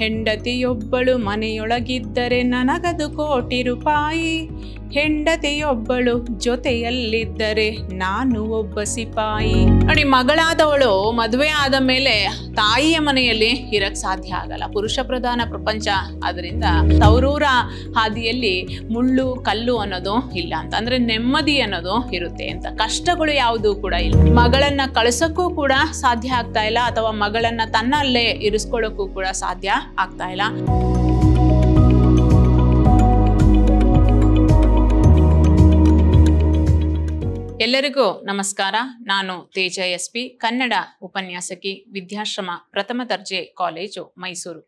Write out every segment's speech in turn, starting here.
ಹೆಂಡತಿಯೊಬ್ಬಳು ಮನೆಯೊಳಗಿದ್ದರೆ ನನಗದು ಕೋಟಿ ರೂಪಾಯಿ ಹೆಂಡತಿಯೊಬ್ಬಳು ಜೊತೆಯಲ್ಲಿದ್ದರೆ ನಾನು ಒಬ್ಬ ಸಿಪಾಯಿ ನೋಡಿ ಮಗಳಾದವಳು ಮದುವೆ ಆದ ಮೇಲೆ ತಾಯಿಯ ಮನೆಯಲ್ಲಿ ಇರಕ್ ಸಾಧ್ಯ ಆಗಲ್ಲ ಪುರುಷ ಪ್ರಧಾನ ಪ್ರಪಂಚ ಆದ್ರಿಂದ ತವರೂರ ಹಾದಿಯಲ್ಲಿ ಮುಳ್ಳು ಕಲ್ಲು ಅನ್ನೋದು ಇಲ್ಲ ಅಂತ ಅಂದ್ರೆ ನೆಮ್ಮದಿ ಅನ್ನೋದು ಇರುತ್ತೆ ಅಂತ ಕಷ್ಟಗಳು ಯಾವುದು ಕೂಡ ಇಲ್ಲ ಮಗಳನ್ನ ಕಳ್ಸೋಕ್ಕೂ ಕೂಡ ಸಾಧ್ಯ ಆಗ್ತಾ ಇಲ್ಲ ಅಥವಾ ಮಗಳನ್ನ ತನ್ನಲ್ಲೇ ಇರಿಸ್ಕೊಳ್ಳೋಕ್ಕೂ ಕೂಡ ಸಾಧ್ಯ ಆಗ್ತಾ ಇಲ್ಲ ಎಲ್ಲರಿಗೂ ನಮಸ್ಕಾರ ನಾನು ತೇಜ ಎಸ್ ಪಿ ಕನ್ನಡ ಉಪನ್ಯಾಸಕಿ ವಿದ್ಯಾಶ್ರಮ ಪ್ರಥಮ ದರ್ಜೆ ಕಾಲೇಜು ಮೈಸೂರು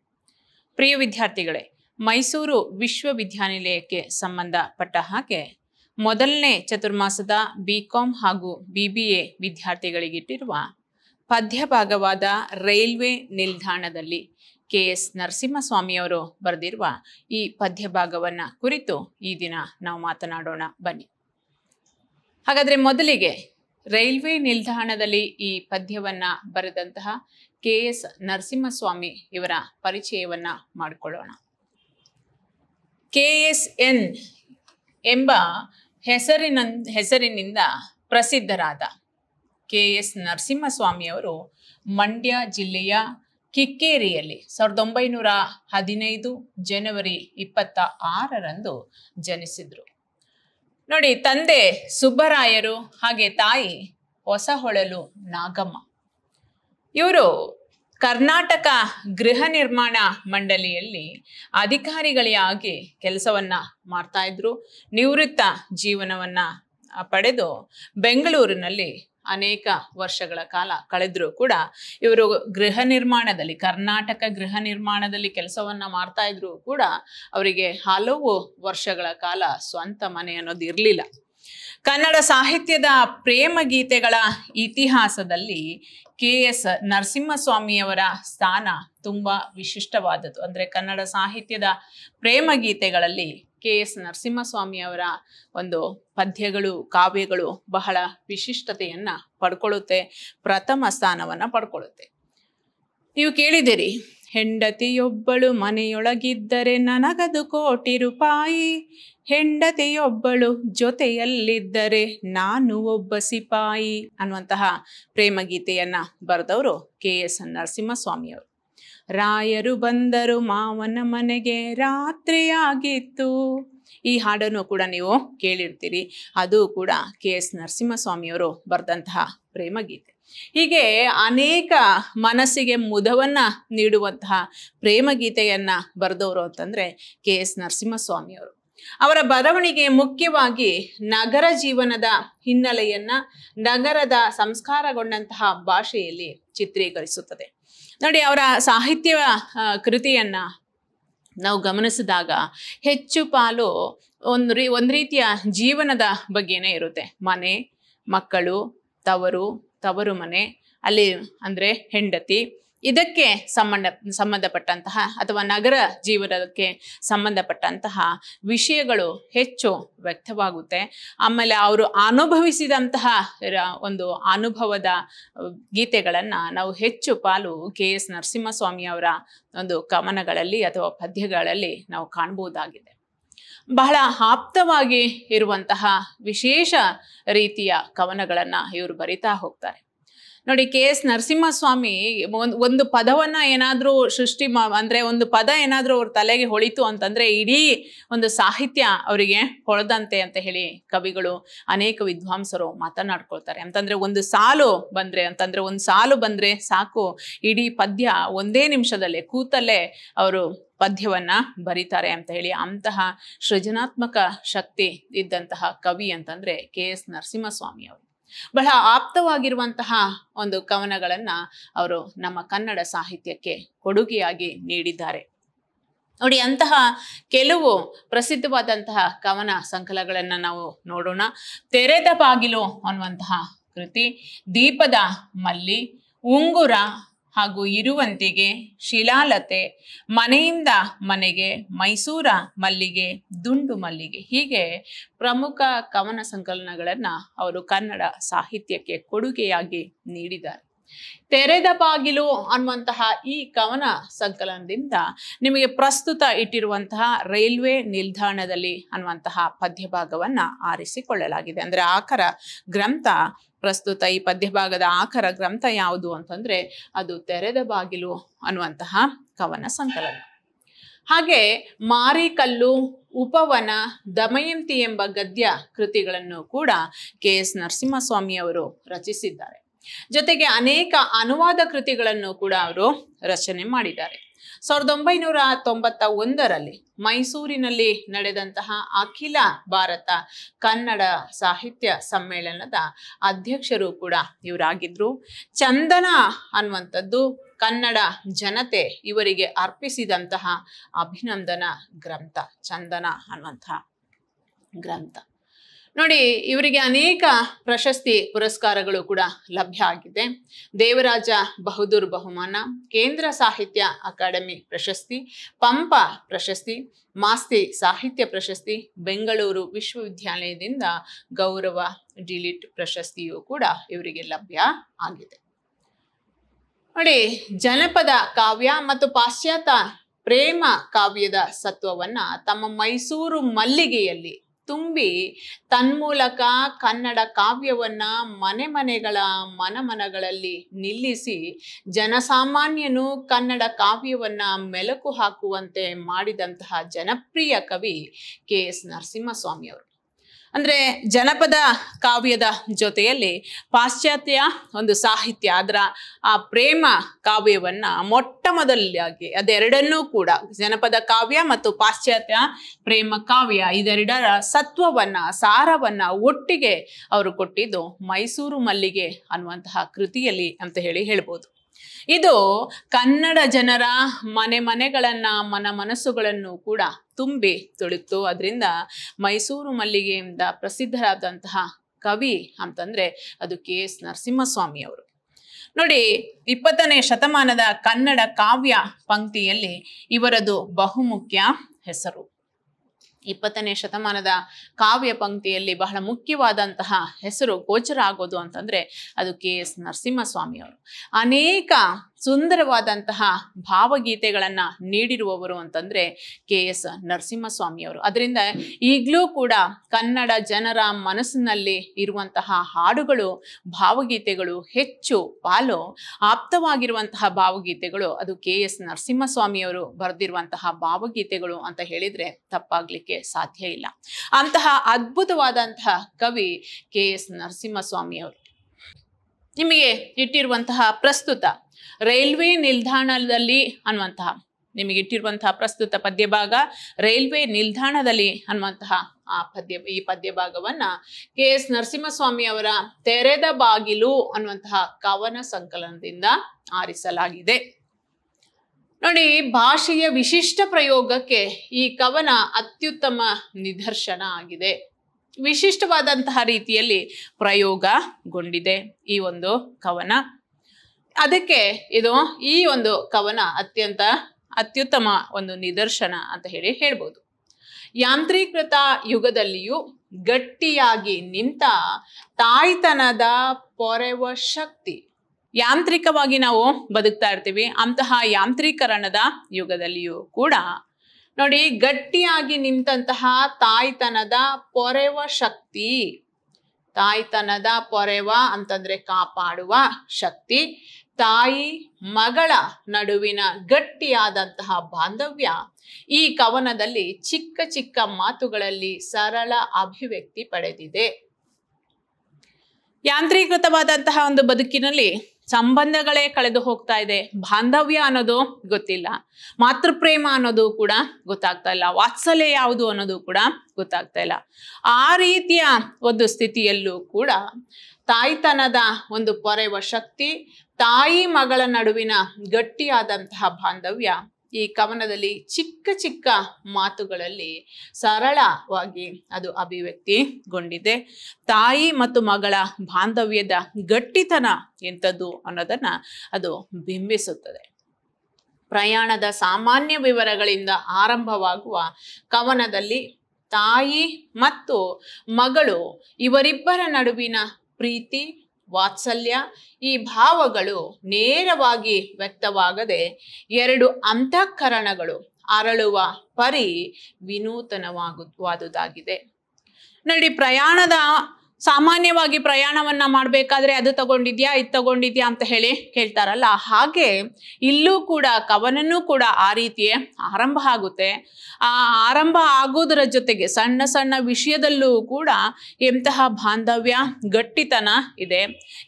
ಪ್ರಿಯ ವಿದ್ಯಾರ್ಥಿಗಳೇ ಮೈಸೂರು ವಿಶ್ವವಿದ್ಯಾನಿಲಯಕ್ಕೆ ಸಂಬಂಧಪಟ್ಟ ಹಾಗೆ ಮೊದಲನೇ ಚತುರ್ಮಾಸದ ಬಿ ಕಾಂ ಹಾಗೂ ಬಿ ಬಿ ಎ ವಿದ್ಯಾರ್ಥಿಗಳಿಗಿಟ್ಟಿರುವ ಪದ್ಯಭಾಗವಾದ ರೈಲ್ವೆ ನಿಲ್ದಾಣದಲ್ಲಿ ಕೆ ಎಸ್ ನರಸಿಂಹಸ್ವಾಮಿಯವರು ಬರೆದಿರುವ ಈ ಪದ್ಯಭಾಗವನ್ನು ಕುರಿತು ಈ ದಿನ ನಾವು ಮಾತನಾಡೋಣ ಬನ್ನಿ ಹಾಗಾದರೆ ಮೊದಲಿಗೆ ರೈಲ್ವೆ ನಿಲ್ದಾಣದಲ್ಲಿ ಈ ಪದ್ಯವನ್ನು ಬರೆದಂತಹ ಕೆ ಎಸ್ ನರಸಿಂಹಸ್ವಾಮಿ ಇವರ ಪರಿಚಯವನ್ನು ಮಾಡಿಕೊಳ್ಳೋಣ ಕೆ ಎಸ್ ಎನ್ ಎಂಬ ಹೆಸರಿನ ಹೆಸರಿನಿಂದ ಪ್ರಸಿದ್ಧರಾದ ಕೆ ಎಸ್ ನರಸಿಂಹಸ್ವಾಮಿಯವರು ಮಂಡ್ಯ ಜಿಲ್ಲೆಯ ಕಿಕ್ಕೇರಿಯಲ್ಲಿ ಸಾವಿರದ ಒಂಬೈನೂರ ಹದಿನೈದು ಜನವರಿ ಇಪ್ಪತ್ತ ಆರರಂದು ಜನಿಸಿದರು ನೋಡಿ ತಂದೆ ಸುಬ್ಬರಾಯರು ಹಾಗೆ ತಾಯಿ ಹೊಸಹೊಳಲು ನಾಗಮ್ಮ ಇವರು ಕರ್ನಾಟಕ ಗೃಹ ನಿರ್ಮಾಣ ಮಂಡಳಿಯಲ್ಲಿ ಅಧಿಕಾರಿಗಳಿಗಾಗಿ ಕೆಲಸವನ್ನು ಮಾಡ್ತಾ ಇದ್ರು ನಿವೃತ್ತ ಜೀವನವನ್ನು ಪಡೆದು ಬೆಂಗಳೂರಿನಲ್ಲಿ ಅನೇಕ ವರ್ಷಗಳ ಕಾಲ ಕಳೆದರೂ ಕೂಡ ಇವರು ಗೃಹ ನಿರ್ಮಾಣದಲ್ಲಿ ಕರ್ನಾಟಕ ಗೃಹ ನಿರ್ಮಾಣದಲ್ಲಿ ಕೆಲಸವನ್ನ ಮಾಡ್ತಾ ಇದ್ರೂ ಕೂಡ ಅವರಿಗೆ ಹಲವು ವರ್ಷಗಳ ಕಾಲ ಸ್ವಂತ ಮನೆ ಅನ್ನೋದು ಇರಲಿಲ್ಲ ಕನ್ನಡ ಸಾಹಿತ್ಯದ ಪ್ರೇಮ ಗೀತೆಗಳ ಇತಿಹಾಸದಲ್ಲಿ ಕೆ ಎಸ್ ನರಸಿಂಹಸ್ವಾಮಿಯವರ ಸ್ಥಾನ ತುಂಬ ವಿಶಿಷ್ಟವಾದದ್ದು ಅಂದರೆ ಕನ್ನಡ ಸಾಹಿತ್ಯದ ಪ್ರೇಮ ಗೀತೆಗಳಲ್ಲಿ ಕೆ ಎಸ್ ನರಸಿಂಹಸ್ವಾಮಿ ಅವರ ಒಂದು ಪದ್ಯಗಳು ಕಾವ್ಯಗಳು ಬಹಳ ವಿಶಿಷ್ಟತೆಯನ್ನು ಪಡ್ಕೊಳ್ಳುತ್ತೆ ಪ್ರಥಮ ಸ್ಥಾನವನ್ನ ಪಡ್ಕೊಳ್ಳುತ್ತೆ ನೀವು ಕೇಳಿದಿರಿ ಹೆಂಡತಿಯೊಬ್ಬಳು ಮನೆಯೊಳಗಿದ್ದರೆ ನನಗದು ಕೋಟಿ ರೂಪಾಯಿ ಹೆಂಡತಿಯೊಬ್ಬಳು ಜೊತೆಯಲ್ಲಿದ್ದರೆ ನಾನು ಒಬ್ಬ ಸಿಪಾಯಿ ಅನ್ನುವಂತಹ ಪ್ರೇಮಗೀತೆಯನ್ನು ಬರೆದವರು ಕೆ ಎಸ್ ನರಸಿಂಹಸ್ವಾಮಿಯವರು ರಾಯರು ಬಂದರು ಮಾವನ ಮನೆಗೆ ರಾತ್ರಿಯಾಗಿತ್ತು ಈ ಹಾಡನ್ನು ಕೂಡ ನೀವು ಕೇಳಿರ್ತೀರಿ ಅದು ಕೂಡ ಕೆ ಎಸ್ ನರಸಿಂಹಸ್ವಾಮಿಯವರು ಬರೆದಂತಹ ಪ್ರೇಮಗೀತೆ ಹೀಗೆ ಅನೇಕ ಮನಸ್ಸಿಗೆ ಮುದವನ್ನು ನೀಡುವಂತಹ ಪ್ರೇಮಗೀತೆಯನ್ನು ಬರೆದವರು ಅಂತಂದ್ರೆ ಕೆ ಎಸ್ ನರಸಿಂಹಸ್ವಾಮಿಯವರು ಅವರ ಬರವಣಿಗೆ ಮುಖ್ಯವಾಗಿ ನಗರ ಜೀವನದ ಹಿನ್ನೆಲೆಯನ್ನು ನಗರದ ಸಂಸ್ಕಾರಗೊಂಡಂತಹ ಭಾಷೆಯಲ್ಲಿ ಚಿತ್ರೀಕರಿಸುತ್ತದೆ ನೋಡಿ ಅವರ ಸಾಹಿತ್ಯ ಕೃತಿಯನ್ನ ನಾವು ಗಮನಿಸಿದಾಗ ಹೆಚ್ಚು ಪಾಲು ಒಂದು ರೀ ಒಂದು ರೀತಿಯ ಜೀವನದ ಬಗ್ಗೆನೇ ಇರುತ್ತೆ ಮನೆ ಮಕ್ಕಳು ತವರು ತವರು ಮನೆ ಅಲ್ಲಿ ಅಂದರೆ ಹೆಂಡತಿ ಇದಕ್ಕೆ ಸಂಬಂಧ ಸಂಬಂಧಪಟ್ಟಂತಹ ಅಥವಾ ನಗರ ಜೀವನಕ್ಕೆ ಸಂಬಂಧಪಟ್ಟಂತಹ ವಿಷಯಗಳು ಹೆಚ್ಚು ವ್ಯಕ್ತವಾಗುತ್ತೆ ಆಮೇಲೆ ಅವರು ಅನುಭವಿಸಿದಂತಹ ಒಂದು ಅನುಭವದ ಗೀತೆಗಳನ್ನು ನಾವು ಹೆಚ್ಚು ಪಾಲು ಕೆ ಎಸ್ ನರಸಿಂಹಸ್ವಾಮಿ ಅವರ ಒಂದು ಕವನಗಳಲ್ಲಿ ಅಥವಾ ಪದ್ಯಗಳಲ್ಲಿ ನಾವು ಕಾಣಬಹುದಾಗಿದೆ ಬಹಳ ಆಪ್ತವಾಗಿ ಇರುವಂತಹ ವಿಶೇಷ ರೀತಿಯ ಕವನಗಳನ್ನು ಇವರು ಬರಿತಾ ಹೋಗ್ತಾರೆ ನೋಡಿ ಕೆ ಎಸ್ ನರಸಿಂಹಸ್ವಾಮಿ ಒಂದು ಒಂದು ಪದವನ್ನ ಏನಾದರೂ ಸೃಷ್ಟಿ ಮಾ ಅಂದ್ರೆ ಒಂದು ಪದ ಏನಾದರೂ ಅವ್ರ ತಲೆಗೆ ಹೊಳಿತು ಅಂತಂದ್ರೆ ಇಡೀ ಒಂದು ಸಾಹಿತ್ಯ ಅವರಿಗೆ ಹೊಳೆದಂತೆ ಅಂತ ಹೇಳಿ ಕವಿಗಳು ಅನೇಕ ವಿದ್ವಾಂಸರು ಮಾತನಾಡ್ಕೊಳ್ತಾರೆ ಅಂತಂದ್ರೆ ಒಂದು ಸಾಲು ಬಂದ್ರೆ ಅಂತಂದ್ರೆ ಒಂದು ಸಾಲು ಬಂದ್ರೆ ಸಾಕು ಇಡೀ ಪದ್ಯ ಒಂದೇ ನಿಮಿಷದಲ್ಲೇ ಕೂತಲ್ಲೇ ಅವರು ಪದ್ಯವನ್ನ ಬರೀತಾರೆ ಅಂತ ಹೇಳಿ ಅಂತಹ ಸೃಜನಾತ್ಮಕ ಶಕ್ತಿ ಇದ್ದಂತಹ ಕವಿ ಅಂತಂದ್ರೆ ಕೆ ಎಸ್ ನರಸಿಂಹಸ್ವಾಮಿ ಅವರು ಬಹಳ ಆಪ್ತವಾಗಿರುವಂತಹ ಒಂದು ಕವನಗಳನ್ನ ಅವರು ನಮ್ಮ ಕನ್ನಡ ಸಾಹಿತ್ಯಕ್ಕೆ ಕೊಡುಗೆಯಾಗಿ ನೀಡಿದ್ದಾರೆ ನೋಡಿ ಅಂತಹ ಕೆಲವು ಪ್ರಸಿದ್ಧವಾದಂತಹ ಕವನ ಸಂಕಲಗಳನ್ನ ನಾವು ನೋಡೋಣ ತೆರೆದ ಬಾಗಿಲು ಅನ್ನುವಂತಹ ಕೃತಿ ದೀಪದ ಮಲ್ಲಿ ಉಂಗುರ ಹಾಗೂ ಇರುವಂತಿಗೆ ಶಿಲಾಲತೆ ಮನೆಯಿಂದ ಮನೆಗೆ ಮೈಸೂರ ಮಲ್ಲಿಗೆ ದುಂಡು ಮಲ್ಲಿಗೆ ಹೀಗೆ ಪ್ರಮುಖ ಕವನ ಸಂಕಲನಗಳನ್ನು ಅವರು ಕನ್ನಡ ಸಾಹಿತ್ಯಕ್ಕೆ ಕೊಡುಗೆಯಾಗಿ ನೀಡಿದ್ದಾರೆ ತೆರೆದ ಬಾಗಿಲು ಅನ್ನುವಂತಹ ಈ ಕವನ ಸಂಕಲನದಿಂದ ನಿಮಗೆ ಪ್ರಸ್ತುತ ಇಟ್ಟಿರುವಂತಹ ರೈಲ್ವೆ ನಿಲ್ದಾಣದಲ್ಲಿ ಅನ್ನುವಂತಹ ಪದ್ಯಭಾಗವನ್ನ ಆರಿಸಿಕೊಳ್ಳಲಾಗಿದೆ ಅಂದ್ರೆ ಆಕರ ಗ್ರಂಥ ಪ್ರಸ್ತುತ ಈ ಪದ್ಯಭಾಗದ ಆಕರ ಗ್ರಂಥ ಯಾವುದು ಅಂತಂದ್ರೆ ಅದು ತೆರೆದ ಬಾಗಿಲು ಅನ್ನುವಂತಹ ಕವನ ಸಂಕಲನ ಹಾಗೆ ಮಾರಿಕಲ್ಲು ಉಪವನ ದಮಯಂತಿ ಎಂಬ ಗದ್ಯ ಕೃತಿಗಳನ್ನು ಕೂಡ ಕೆ ಎಸ್ ನರಸಿಂಹಸ್ವಾಮಿಯವರು ರಚಿಸಿದ್ದಾರೆ ಜೊತೆಗೆ ಅನೇಕ ಅನುವಾದ ಕೃತಿಗಳನ್ನು ಕೂಡ ಅವರು ರಚನೆ ಮಾಡಿದ್ದಾರೆ ಸಾವಿರದ ಒಂಬೈನೂರ ತೊಂಬತ್ತ ಒಂದರಲ್ಲಿ ಮೈಸೂರಿನಲ್ಲಿ ನಡೆದಂತಹ ಅಖಿಲ ಭಾರತ ಕನ್ನಡ ಸಾಹಿತ್ಯ ಸಮ್ಮೇಳನದ ಅಧ್ಯಕ್ಷರು ಕೂಡ ಇವರಾಗಿದ್ರು ಚಂದನ ಅನ್ನುವಂಥದ್ದು ಕನ್ನಡ ಜನತೆ ಇವರಿಗೆ ಅರ್ಪಿಸಿದಂತಹ ಅಭಿನಂದನ ಗ್ರಂಥ ಚಂದನ ಅನ್ನುವಂತಹ ಗ್ರಂಥ ನೋಡಿ ಇವರಿಗೆ ಅನೇಕ ಪ್ರಶಸ್ತಿ ಪುರಸ್ಕಾರಗಳು ಕೂಡ ಲಭ್ಯ ಆಗಿದೆ ದೇವರಾಜ ಬಹದ್ದೂರ್ ಬಹುಮಾನ ಕೇಂದ್ರ ಸಾಹಿತ್ಯ ಅಕಾಡೆಮಿ ಪ್ರಶಸ್ತಿ ಪಂಪ ಪ್ರಶಸ್ತಿ ಮಾಸ್ತಿ ಸಾಹಿತ್ಯ ಪ್ರಶಸ್ತಿ ಬೆಂಗಳೂರು ವಿಶ್ವವಿದ್ಯಾಲಯದಿಂದ ಗೌರವ ಡಿಲಿಟ್ ಪ್ರಶಸ್ತಿಯು ಕೂಡ ಇವರಿಗೆ ಲಭ್ಯ ಆಗಿದೆ ನೋಡಿ ಜನಪದ ಕಾವ್ಯ ಮತ್ತು ಪಾಶ್ಚಾತ್ಯ ಪ್ರೇಮ ಕಾವ್ಯದ ಸತ್ವವನ್ನ ತಮ್ಮ ಮೈಸೂರು ಮಲ್ಲಿಗೆಯಲ್ಲಿ ತುಂಬಿ ತನ್ಮೂಲಕ ಕನ್ನಡ ಕಾವ್ಯವನ್ನ ಮನೆ ಮನೆಗಳ ಮನಮನಗಳಲ್ಲಿ ನಿಲ್ಲಿಸಿ ಜನಸಾಮಾನ್ಯನು ಕನ್ನಡ ಕಾವ್ಯವನ್ನ ಮೆಲುಕು ಹಾಕುವಂತೆ ಮಾಡಿದಂತಹ ಜನಪ್ರಿಯ ಕವಿ ಕೆ ಎಸ್ ನರಸಿಂಹಸ್ವಾಮಿಯವರು ಅಂದರೆ ಜನಪದ ಕಾವ್ಯದ ಜೊತೆಯಲ್ಲಿ ಪಾಶ್ಚಾತ್ಯ ಒಂದು ಸಾಹಿತ್ಯ ಅದರ ಆ ಪ್ರೇಮ ಕಾವ್ಯವನ್ನು ಮೊಟ್ಟ ಮೊದಲಾಗಿ ಅದೆರಡನ್ನೂ ಕೂಡ ಜನಪದ ಕಾವ್ಯ ಮತ್ತು ಪಾಶ್ಚಾತ್ಯ ಪ್ರೇಮ ಕಾವ್ಯ ಇದೆರಡರ ಸತ್ವವನ್ನು ಸಾರವನ್ನು ಒಟ್ಟಿಗೆ ಅವರು ಕೊಟ್ಟಿದ್ದು ಮೈಸೂರು ಮಲ್ಲಿಗೆ ಅನ್ನುವಂತಹ ಕೃತಿಯಲ್ಲಿ ಅಂತ ಹೇಳಿ ಹೇಳ್ಬೋದು ಇದು ಕನ್ನಡ ಜನರ ಮನೆ ಮನೆಗಳನ್ನು ಮನ ಮನಸ್ಸುಗಳನ್ನು ಕೂಡ ತುಂಬಿ ತುಳಿತು ಅದರಿಂದ ಮೈಸೂರು ಮಲ್ಲಿಗೆಯಿಂದ ಪ್ರಸಿದ್ಧರಾದಂತಹ ಕವಿ ಅಂತಂದ್ರೆ ಅದು ಕೆ ಎಸ್ ನರಸಿಂಹಸ್ವಾಮಿ ಅವರು ನೋಡಿ ಇಪ್ಪತ್ತನೇ ಶತಮಾನದ ಕನ್ನಡ ಕಾವ್ಯ ಪಂಕ್ತಿಯಲ್ಲಿ ಇವರದು ಬಹುಮುಖ್ಯ ಹೆಸರು ಇಪ್ಪತ್ತನೇ ಶತಮಾನದ ಕಾವ್ಯ ಪಂಕ್ತಿಯಲ್ಲಿ ಬಹಳ ಮುಖ್ಯವಾದಂತಹ ಹೆಸರು ಗೋಚರ ಆಗೋದು ಅಂತಂದ್ರೆ ಅದು ಕೆ ಎಸ್ ನರಸಿಂಹಸ್ವಾಮಿ ಅವರು ಅನೇಕ ಸುಂದರವಾದಂತಹ ಭಾವಗೀತೆಗಳನ್ನು ನೀಡಿರುವವರು ಅಂತಂದರೆ ಕೆ ಎಸ್ ನರಸಿಂಹಸ್ವಾಮಿಯವರು ಅದರಿಂದ ಈಗಲೂ ಕೂಡ ಕನ್ನಡ ಜನರ ಮನಸ್ಸಿನಲ್ಲಿ ಇರುವಂತಹ ಹಾಡುಗಳು ಭಾವಗೀತೆಗಳು ಹೆಚ್ಚು ಪಾಲು ಆಪ್ತವಾಗಿರುವಂತಹ ಭಾವಗೀತೆಗಳು ಅದು ಕೆ ಎಸ್ ನರಸಿಂಹಸ್ವಾಮಿಯವರು ಬರೆದಿರುವಂತಹ ಭಾವಗೀತೆಗಳು ಅಂತ ಹೇಳಿದರೆ ತಪ್ಪಾಗಲಿಕ್ಕೆ ಸಾಧ್ಯ ಇಲ್ಲ ಅಂತಹ ಅದ್ಭುತವಾದಂತಹ ಕವಿ ಕೆ ಎಸ್ ನರಸಿಂಹಸ್ವಾಮಿಯವರು ನಿಮಗೆ ಇಟ್ಟಿರುವಂತಹ ಪ್ರಸ್ತುತ ರೈಲ್ವೆ ನಿಲ್ದಾಣದಲ್ಲಿ ಅನ್ನುವಂತಹ ನಿಮಗೆ ಇಟ್ಟಿರುವಂತಹ ಪ್ರಸ್ತುತ ಪದ್ಯಭಾಗ ರೈಲ್ವೆ ನಿಲ್ದಾಣದಲ್ಲಿ ಅನ್ನುವಂತಹ ಆ ಪದ್ಯ ಈ ಪದ್ಯಭಾಗವನ್ನ ಕೆ ಎಸ್ ನರಸಿಂಹಸ್ವಾಮಿ ಅವರ ತೆರೆದ ಬಾಗಿಲು ಅನ್ನುವಂತಹ ಕವನ ಸಂಕಲನದಿಂದ ಆರಿಸಲಾಗಿದೆ ನೋಡಿ ಭಾಷೆಯ ವಿಶಿಷ್ಟ ಪ್ರಯೋಗಕ್ಕೆ ಈ ಕವನ ಅತ್ಯುತ್ತಮ ನಿದರ್ಶನ ಆಗಿದೆ ವಿಶಿಷ್ಟವಾದಂತಹ ರೀತಿಯಲ್ಲಿ ಪ್ರಯೋಗಗೊಂಡಿದೆ ಈ ಒಂದು ಕವನ ಅದಕ್ಕೆ ಇದು ಈ ಒಂದು ಕವನ ಅತ್ಯಂತ ಅತ್ಯುತ್ತಮ ಒಂದು ನಿದರ್ಶನ ಅಂತ ಹೇಳಿ ಹೇಳ್ಬೋದು ಯಾಂತ್ರೀಕೃತ ಯುಗದಲ್ಲಿಯೂ ಗಟ್ಟಿಯಾಗಿ ನಿಂತ ತಾಯ್ತನದ ಪೊರೆವ ಶಕ್ತಿ ಯಾಂತ್ರಿಕವಾಗಿ ನಾವು ಬದುಕ್ತಾ ಇರ್ತೀವಿ ಅಂತಹ ಯಾಂತ್ರೀಕರಣದ ಯುಗದಲ್ಲಿಯೂ ಕೂಡ ನೋಡಿ ಗಟ್ಟಿಯಾಗಿ ನಿಂತಹ ತಾಯ್ತನದ ಪೊರೆವ ಶಕ್ತಿ ತಾಯ್ತನದ ಪೊರೆವ ಅಂತಂದ್ರೆ ಕಾಪಾಡುವ ಶಕ್ತಿ ತಾಯಿ ಮಗಳ ನಡುವಿನ ಗಟ್ಟಿಯಾದಂತಹ ಬಾಂಧವ್ಯ ಈ ಕವನದಲ್ಲಿ ಚಿಕ್ಕ ಚಿಕ್ಕ ಮಾತುಗಳಲ್ಲಿ ಸರಳ ಅಭಿವ್ಯಕ್ತಿ ಪಡೆದಿದೆ ಯಾಂತ್ರೀಕೃತವಾದಂತಹ ಒಂದು ಬದುಕಿನಲ್ಲಿ ಸಂಬಂಧಗಳೇ ಕಳೆದು ಹೋಗ್ತಾ ಇದೆ ಬಾಂಧವ್ಯ ಅನ್ನೋದು ಗೊತ್ತಿಲ್ಲ ಮಾತೃಪ್ರೇಮ ಅನ್ನೋದು ಕೂಡ ಗೊತ್ತಾಗ್ತಾ ಇಲ್ಲ ವಾತ್ಸಲ್ಯ ಯಾವುದು ಅನ್ನೋದು ಕೂಡ ಗೊತ್ತಾಗ್ತಾ ಇಲ್ಲ ಆ ರೀತಿಯ ಒಂದು ಸ್ಥಿತಿಯಲ್ಲೂ ಕೂಡ ತಾಯ್ತನದ ಒಂದು ಪೊರೆವ ಶಕ್ತಿ ತಾಯಿ ಮಗಳ ನಡುವಿನ ಗಟ್ಟಿಯಾದಂತಹ ಬಾಂಧವ್ಯ ಈ ಕವನದಲ್ಲಿ ಚಿಕ್ಕ ಚಿಕ್ಕ ಮಾತುಗಳಲ್ಲಿ ಸರಳವಾಗಿ ಅದು ಅಭಿವ್ಯಕ್ತಿಗೊಂಡಿದೆ ತಾಯಿ ಮತ್ತು ಮಗಳ ಬಾಂಧವ್ಯದ ಗಟ್ಟಿತನ ಎಂಥದ್ದು ಅನ್ನೋದನ್ನ ಅದು ಬಿಂಬಿಸುತ್ತದೆ ಪ್ರಯಾಣದ ಸಾಮಾನ್ಯ ವಿವರಗಳಿಂದ ಆರಂಭವಾಗುವ ಕವನದಲ್ಲಿ ತಾಯಿ ಮತ್ತು ಮಗಳು ಇವರಿಬ್ಬರ ನಡುವಿನ ಪ್ರೀತಿ ವಾತ್ಸಲ್ಯ ಈ ಭಾವಗಳು ನೇರವಾಗಿ ವ್ಯಕ್ತವಾಗದೆ ಎರಡು ಅಂತಃಕರಣಗಳು ಅರಳುವ ಪರಿ ವಿನೂತನವಾಗುವಾದುದಾಗಿದೆ ನಡಿ ಪ್ರಯಾಣದ ಸಾಮಾನ್ಯವಾಗಿ ಪ್ರಯಾಣವನ್ನ ಮಾಡಬೇಕಾದ್ರೆ ಅದು ತಗೊಂಡಿದ್ಯಾ ಇದು ತಗೊಂಡಿದ್ಯಾ ಅಂತ ಹೇಳಿ ಕೇಳ್ತಾರಲ್ಲ ಹಾಗೆ ಇಲ್ಲೂ ಕೂಡ ಕವನನೂ ಕೂಡ ಆ ರೀತಿಯೇ ಆರಂಭ ಆಗುತ್ತೆ ಆ ಆರಂಭ ಆಗೋದರ ಜೊತೆಗೆ ಸಣ್ಣ ಸಣ್ಣ ವಿಷಯದಲ್ಲೂ ಕೂಡ ಎಂತಹ ಬಾಂಧವ್ಯ ಗಟ್ಟಿತನ ಇದೆ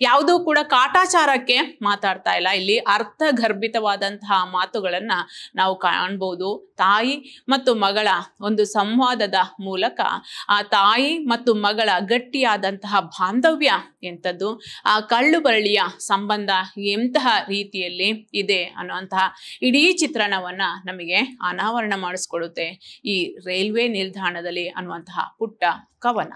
ಯಾವುದೂ ಕೂಡ ಕಾಟಾಚಾರಕ್ಕೆ ಮಾತಾಡ್ತಾ ಇಲ್ಲ ಇಲ್ಲಿ ಅರ್ಥಗರ್ಭಿತವಾದಂತಹ ಮಾತುಗಳನ್ನು ನಾವು ಕಾಣ್ಬೋದು ತಾಯಿ ಮತ್ತು ಮಗಳ ಒಂದು ಸಂವಾದದ ಮೂಲಕ ಆ ತಾಯಿ ಮತ್ತು ಮಗಳ ಗಟ್ಟಿಯಾದ ಆದಂತಹ ಬಾಂಧವ್ಯ ಎಂಥದ್ದು ಆ ಕಳ್ಳು ಬರಳಿಯ ಸಂಬಂಧ ಎಂತಹ ರೀತಿಯಲ್ಲಿ ಇದೆ ಅನ್ನುವಂತಹ ಇಡೀ ಚಿತ್ರಣವನ್ನ ನಮಗೆ ಅನಾವರಣ ಮಾಡಿಸ್ಕೊಡುತ್ತೆ ಈ ರೈಲ್ವೆ ನಿಲ್ದಾಣದಲ್ಲಿ ಅನ್ನುವಂತಹ ಪುಟ್ಟ ಕವನ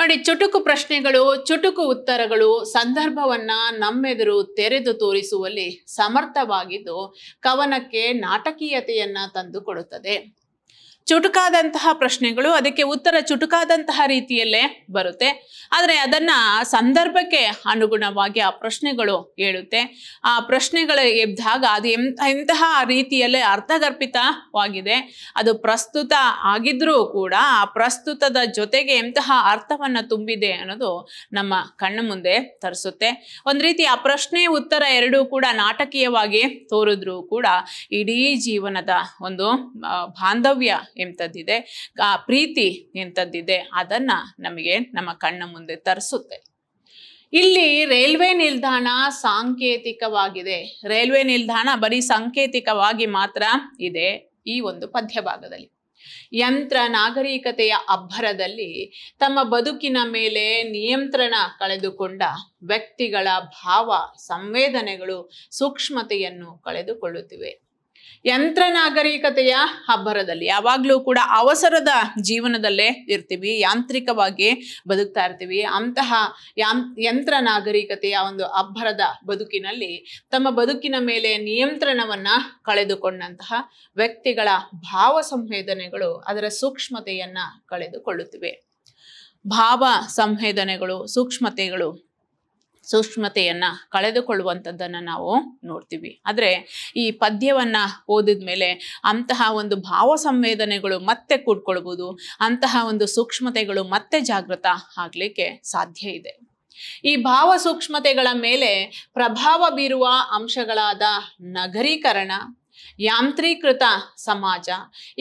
ನೋಡಿ ಚುಟುಕು ಪ್ರಶ್ನೆಗಳು ಚುಟುಕು ಉತ್ತರಗಳು ಸಂದರ್ಭವನ್ನ ನಮ್ಮೆದುರು ತೆರೆದು ತೋರಿಸುವಲ್ಲಿ ಸಮರ್ಥವಾಗಿದ್ದು ಕವನಕ್ಕೆ ನಾಟಕೀಯತೆಯನ್ನ ತಂದುಕೊಡುತ್ತದೆ ಚುಟುಕಾದಂತಹ ಪ್ರಶ್ನೆಗಳು ಅದಕ್ಕೆ ಉತ್ತರ ಚುಟುಕಾದಂತಹ ರೀತಿಯಲ್ಲೇ ಬರುತ್ತೆ ಆದರೆ ಅದನ್ನು ಸಂದರ್ಭಕ್ಕೆ ಅನುಗುಣವಾಗಿ ಆ ಪ್ರಶ್ನೆಗಳು ಹೇಳುತ್ತೆ ಆ ಪ್ರಶ್ನೆಗಳು ಎದ್ದಾಗ ಅದು ಎಂ ಎಂತಹ ರೀತಿಯಲ್ಲೇ ಅರ್ಥಗರ್ಪಿತವಾಗಿದೆ ಅದು ಪ್ರಸ್ತುತ ಆಗಿದ್ರೂ ಕೂಡ ಆ ಪ್ರಸ್ತುತದ ಜೊತೆಗೆ ಎಂತಹ ಅರ್ಥವನ್ನು ತುಂಬಿದೆ ಅನ್ನೋದು ನಮ್ಮ ಕಣ್ಣು ಮುಂದೆ ತರಿಸುತ್ತೆ ಒಂದು ರೀತಿ ಆ ಪ್ರಶ್ನೆ ಉತ್ತರ ಎರಡೂ ಕೂಡ ನಾಟಕೀಯವಾಗಿ ತೋರಿದ್ರೂ ಕೂಡ ಇಡೀ ಜೀವನದ ಒಂದು ಬಾಂಧವ್ಯ ಎಂಥದ್ದಿದೆ ಆ ಪ್ರೀತಿ ಎಂಥದ್ದಿದೆ ಅದನ್ನು ನಮಗೆ ನಮ್ಮ ಕಣ್ಣ ಮುಂದೆ ತರಿಸುತ್ತೆ ಇಲ್ಲಿ ರೈಲ್ವೆ ನಿಲ್ದಾಣ ಸಾಂಕೇತಿಕವಾಗಿದೆ ರೈಲ್ವೆ ನಿಲ್ದಾಣ ಬರೀ ಸಾಂಕೇತಿಕವಾಗಿ ಮಾತ್ರ ಇದೆ ಈ ಒಂದು ಪದ್ಯಭಾಗದಲ್ಲಿ ಯಂತ್ರ ನಾಗರಿಕತೆಯ ಅಬ್ಬರದಲ್ಲಿ ತಮ್ಮ ಬದುಕಿನ ಮೇಲೆ ನಿಯಂತ್ರಣ ಕಳೆದುಕೊಂಡ ವ್ಯಕ್ತಿಗಳ ಭಾವ ಸಂವೇದನೆಗಳು ಸೂಕ್ಷ್ಮತೆಯನ್ನು ಕಳೆದುಕೊಳ್ಳುತ್ತಿವೆ ಯಂತ್ರ ನಾಗರಿಕತೆಯ ಅಬ್ಬರದಲ್ಲಿ ಯಾವಾಗಲೂ ಕೂಡ ಅವಸರದ ಜೀವನದಲ್ಲೇ ಇರ್ತೀವಿ ಯಾಂತ್ರಿಕವಾಗಿ ಬದುಕ್ತಾ ಇರ್ತೀವಿ ಅಂತಹ ಯಾಂ ಯಂತ್ರ ನಾಗರಿಕತೆಯ ಒಂದು ಅಬ್ಬರದ ಬದುಕಿನಲ್ಲಿ ತಮ್ಮ ಬದುಕಿನ ಮೇಲೆ ನಿಯಂತ್ರಣವನ್ನು ಕಳೆದುಕೊಂಡಂತಹ ವ್ಯಕ್ತಿಗಳ ಭಾವ ಸಂವೇದನೆಗಳು ಅದರ ಸೂಕ್ಷ್ಮತೆಯನ್ನು ಕಳೆದುಕೊಳ್ಳುತ್ತಿವೆ ಭಾವ ಸಂವೇದನೆಗಳು ಸೂಕ್ಷ್ಮತೆಗಳು ಸೂಕ್ಷ್ಮತೆಯನ್ನು ಕಳೆದುಕೊಳ್ಳುವಂಥದ್ದನ್ನು ನಾವು ನೋಡ್ತೀವಿ ಆದರೆ ಈ ಪದ್ಯವನ್ನ ಓದಿದ ಮೇಲೆ ಅಂತಹ ಒಂದು ಭಾವ ಸಂವೇದನೆಗಳು ಮತ್ತೆ ಕೂಡ್ಕೊಳ್ಬೋದು ಅಂತಹ ಒಂದು ಸೂಕ್ಷ್ಮತೆಗಳು ಮತ್ತೆ ಜಾಗೃತ ಆಗಲಿಕ್ಕೆ ಸಾಧ್ಯ ಇದೆ ಈ ಭಾವ ಸೂಕ್ಷ್ಮತೆಗಳ ಮೇಲೆ ಪ್ರಭಾವ ಬೀರುವ ಅಂಶಗಳಾದ ನಗರೀಕರಣ ಯಾಂತ್ರೀಕೃತ ಸಮಾಜ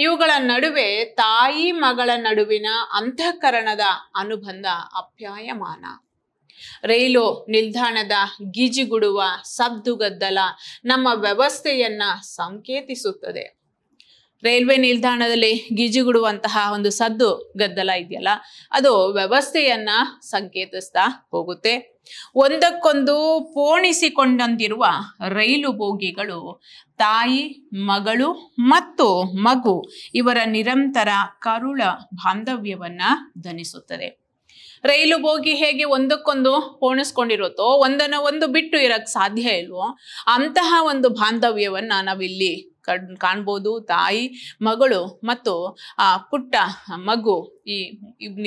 ಇವುಗಳ ನಡುವೆ ತಾಯಿ ಮಗಳ ನಡುವಿನ ಅಂತಃಕರಣದ ಅನುಬಂಧ ಅಪ್ಯಾಯಮಾನ ರೈಲು ನಿಲ್ದಾಣದ ಗಿಜಿಗುಡುವ ಗದ್ದಲ ನಮ್ಮ ವ್ಯವಸ್ಥೆಯನ್ನ ಸಂಕೇತಿಸುತ್ತದೆ ರೈಲ್ವೆ ನಿಲ್ದಾಣದಲ್ಲಿ ಗಿಜಿಗುಡುವಂತಹ ಒಂದು ಸದ್ದು ಗದ್ದಲ ಇದೆಯಲ್ಲ ಅದು ವ್ಯವಸ್ಥೆಯನ್ನ ಸಂಕೇತಿಸ್ತಾ ಹೋಗುತ್ತೆ ಒಂದಕ್ಕೊಂದು ಪೋಣಿಸಿಕೊಂಡಿರುವ ರೈಲು ಬೋಗಿಗಳು ತಾಯಿ ಮಗಳು ಮತ್ತು ಮಗು ಇವರ ನಿರಂತರ ಕರುಳ ಬಾಂಧವ್ಯವನ್ನ ಧನಿಸುತ್ತದೆ ರೈಲು ಬೋಗಿ ಹೇಗೆ ಒಂದಕ್ಕೊಂದು ಪೋಣಿಸ್ಕೊಂಡಿರುತ್ತೋ ಒಂದನ್ನು ಒಂದು ಬಿಟ್ಟು ಇರಕ್ಕೆ ಸಾಧ್ಯ ಇಲ್ವೋ ಅಂತಹ ಒಂದು ಬಾಂಧವ್ಯವನ್ನು ನಾವಿಲ್ಲಿ ಕಡ್ ಕಾಣ್ಬೋದು ತಾಯಿ ಮಗಳು ಮತ್ತು ಆ ಪುಟ್ಟ ಮಗು ಈ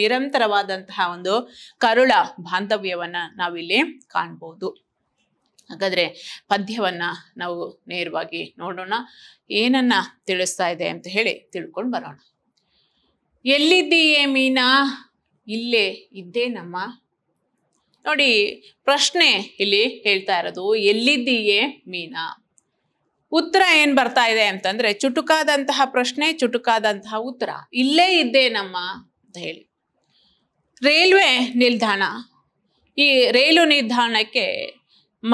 ನಿರಂತರವಾದಂತಹ ಒಂದು ಕರುಳ ಬಾಂಧವ್ಯವನ್ನು ನಾವಿಲ್ಲಿ ಕಾಣ್ಬೋದು ಹಾಗಾದರೆ ಪದ್ಯವನ್ನು ನಾವು ನೇರವಾಗಿ ನೋಡೋಣ ಏನನ್ನ ತಿಳಿಸ್ತಾ ಇದೆ ಅಂತ ಹೇಳಿ ತಿಳ್ಕೊಂಡು ಬರೋಣ ಎಲ್ಲಿದ್ದೀಯೇ ಮೀನಾ ಇಲ್ಲೇ ಇದ್ದೇ ನಮ್ಮ ನೋಡಿ ಪ್ರಶ್ನೆ ಇಲ್ಲಿ ಹೇಳ್ತಾ ಇರೋದು ಎಲ್ಲಿದ್ದೀಯೇ ಮೀನಾ ಉತ್ತರ ಏನು ಬರ್ತಾ ಇದೆ ಅಂತಂದರೆ ಚುಟುಕಾದಂತಹ ಪ್ರಶ್ನೆ ಚುಟುಕಾದಂತಹ ಉತ್ತರ ಇಲ್ಲೇ ಇದ್ದೇನಮ್ಮ ನಮ್ಮ ಅಂತ ಹೇಳಿ ರೈಲ್ವೆ ನಿಲ್ದಾಣ ಈ ರೈಲು ನಿಲ್ದಾಣಕ್ಕೆ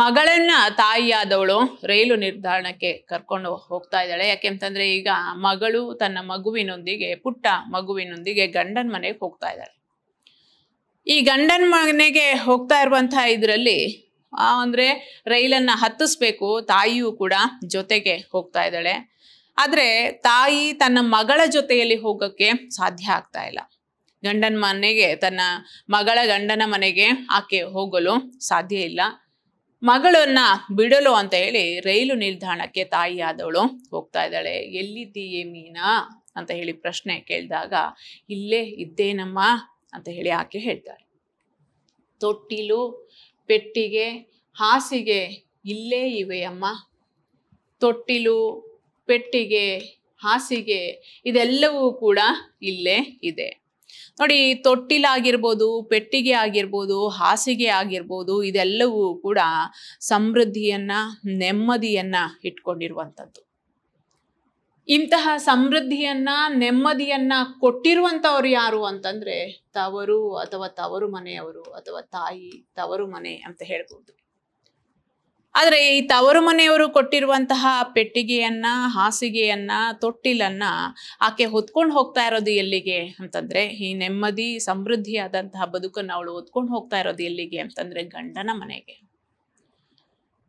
ಮಗಳನ್ನ ತಾಯಿಯಾದವಳು ರೈಲು ನಿಲ್ದಾಣಕ್ಕೆ ಕರ್ಕೊಂಡು ಹೋಗ್ತಾ ಇದ್ದಾಳೆ ಯಾಕೆ ಅಂತಂದ್ರೆ ಈಗ ಮಗಳು ತನ್ನ ಮಗುವಿನೊಂದಿಗೆ ಪುಟ್ಟ ಮಗುವಿನೊಂದಿಗೆ ಗಂಡನ ಮನೆಗೆ ಹೋಗ್ತಾ ಇದ್ದಾಳೆ ಈ ಗಂಡನ ಮನೆಗೆ ಹೋಗ್ತಾ ಇರುವಂತಹ ಇದರಲ್ಲಿ ಅಂದ್ರೆ ರೈಲನ್ನ ಹತ್ತಿಸ್ಬೇಕು ತಾಯಿಯೂ ಕೂಡ ಜೊತೆಗೆ ಹೋಗ್ತಾ ಇದ್ದಾಳೆ ಆದರೆ ತಾಯಿ ತನ್ನ ಮಗಳ ಜೊತೆಯಲ್ಲಿ ಹೋಗೋಕ್ಕೆ ಸಾಧ್ಯ ಆಗ್ತಾ ಇಲ್ಲ ಗಂಡನ ಮನೆಗೆ ತನ್ನ ಮಗಳ ಗಂಡನ ಮನೆಗೆ ಆಕೆ ಹೋಗಲು ಸಾಧ್ಯ ಇಲ್ಲ ಮಗಳನ್ನ ಬಿಡಲು ಅಂತ ಹೇಳಿ ರೈಲು ನಿಲ್ದಾಣಕ್ಕೆ ತಾಯಿಯಾದವಳು ಹೋಗ್ತಾ ಇದ್ದಾಳೆ ಎಲ್ಲಿದ್ದೀಯೇ ಮೀನಾ ಅಂತ ಹೇಳಿ ಪ್ರಶ್ನೆ ಕೇಳಿದಾಗ ಇಲ್ಲೇ ಇದ್ದೇನಮ್ಮ ಅಂತ ಹೇಳಿ ಆಕೆ ಹೇಳ್ತಾರೆ ತೊಟ್ಟಿಲು ಪೆಟ್ಟಿಗೆ ಹಾಸಿಗೆ ಇಲ್ಲೇ ಇವೆಯಮ್ಮ ಅಮ್ಮ ತೊಟ್ಟಿಲು ಪೆಟ್ಟಿಗೆ ಹಾಸಿಗೆ ಇದೆಲ್ಲವೂ ಕೂಡ ಇಲ್ಲೇ ಇದೆ ನೋಡಿ ತೊಟ್ಟಿಲಾಗಿರ್ಬೋದು ಪೆಟ್ಟಿಗೆ ಆಗಿರ್ಬೋದು ಹಾಸಿಗೆ ಆಗಿರ್ಬೋದು ಇದೆಲ್ಲವೂ ಕೂಡ ಸಮೃದ್ಧಿಯನ್ನು ನೆಮ್ಮದಿಯನ್ನು ಇಟ್ಕೊಂಡಿರುವಂಥದ್ದು ಇಂತಹ ಸಮೃದ್ಧಿಯನ್ನ ನೆಮ್ಮದಿಯನ್ನ ಕೊಟ್ಟಿರುವಂಥವ್ರು ಯಾರು ಅಂತಂದ್ರೆ ತವರು ಅಥವಾ ತವರು ಮನೆಯವರು ಅಥವಾ ತಾಯಿ ತವರು ಮನೆ ಅಂತ ಹೇಳ್ಬೋದು ಆದರೆ ಈ ತವರು ಮನೆಯವರು ಕೊಟ್ಟಿರುವಂತಹ ಪೆಟ್ಟಿಗೆಯನ್ನ ಹಾಸಿಗೆಯನ್ನ ತೊಟ್ಟಿಲನ್ನ ಆಕೆ ಹೊತ್ಕೊಂಡು ಹೋಗ್ತಾ ಇರೋದು ಎಲ್ಲಿಗೆ ಅಂತಂದ್ರೆ ಈ ನೆಮ್ಮದಿ ಸಮೃದ್ಧಿಯಾದಂತಹ ಬದುಕನ್ನು ಅವಳು ಹೊತ್ಕೊಂಡು ಹೋಗ್ತಾ ಇರೋದು ಎಲ್ಲಿಗೆ ಅಂತಂದ್ರೆ ಗಂಡನ ಮನೆಗೆ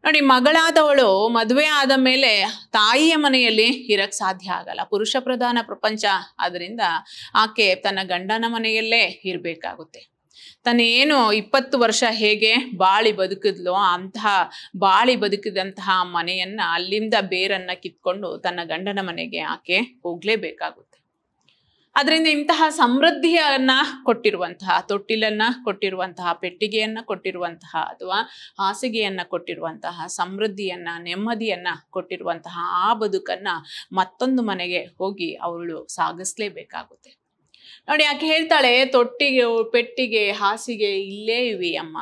ನೋಡಿ ಮಗಳಾದವಳು ಮದುವೆ ಆದ ಮೇಲೆ ತಾಯಿಯ ಮನೆಯಲ್ಲಿ ಇರಕ್ಕೆ ಸಾಧ್ಯ ಆಗಲ್ಲ ಪುರುಷ ಪ್ರಧಾನ ಪ್ರಪಂಚ ಆದ್ರಿಂದ ಆಕೆ ತನ್ನ ಗಂಡನ ಮನೆಯಲ್ಲೇ ಇರಬೇಕಾಗುತ್ತೆ ತನ್ನೇನು ಇಪ್ಪತ್ತು ವರ್ಷ ಹೇಗೆ ಬಾಳಿ ಬದುಕಿದ್ಲೋ ಅಂತಹ ಬಾಳಿ ಬದುಕಿದಂತಹ ಮನೆಯನ್ನ ಅಲ್ಲಿಂದ ಬೇರನ್ನ ಕಿತ್ಕೊಂಡು ತನ್ನ ಗಂಡನ ಮನೆಗೆ ಆಕೆ ಹೋಗ್ಲೇಬೇಕಾಗುತ್ತೆ ಅದರಿಂದ ಇಂತಹ ಸಮೃದ್ಧಿಯನ್ನ ಕೊಟ್ಟಿರುವಂತಹ ತೊಟ್ಟಿಲನ್ನ ಕೊಟ್ಟಿರುವಂತಹ ಪೆಟ್ಟಿಗೆಯನ್ನ ಕೊಟ್ಟಿರುವಂತಹ ಅಥವಾ ಹಾಸಿಗೆಯನ್ನ ಕೊಟ್ಟಿರುವಂತಹ ಸಮೃದ್ಧಿಯನ್ನ ನೆಮ್ಮದಿಯನ್ನ ಕೊಟ್ಟಿರುವಂತಹ ಆ ಬದುಕನ್ನ ಮತ್ತೊಂದು ಮನೆಗೆ ಹೋಗಿ ಅವಳು ಸಾಗಿಸ್ಲೇಬೇಕಾಗುತ್ತೆ ನೋಡಿ ಯಾಕೆ ಹೇಳ್ತಾಳೆ ತೊಟ್ಟಿಗೆ ಪೆಟ್ಟಿಗೆ ಹಾಸಿಗೆ ಇಲ್ಲೇ ಇವೆ ಅಮ್ಮ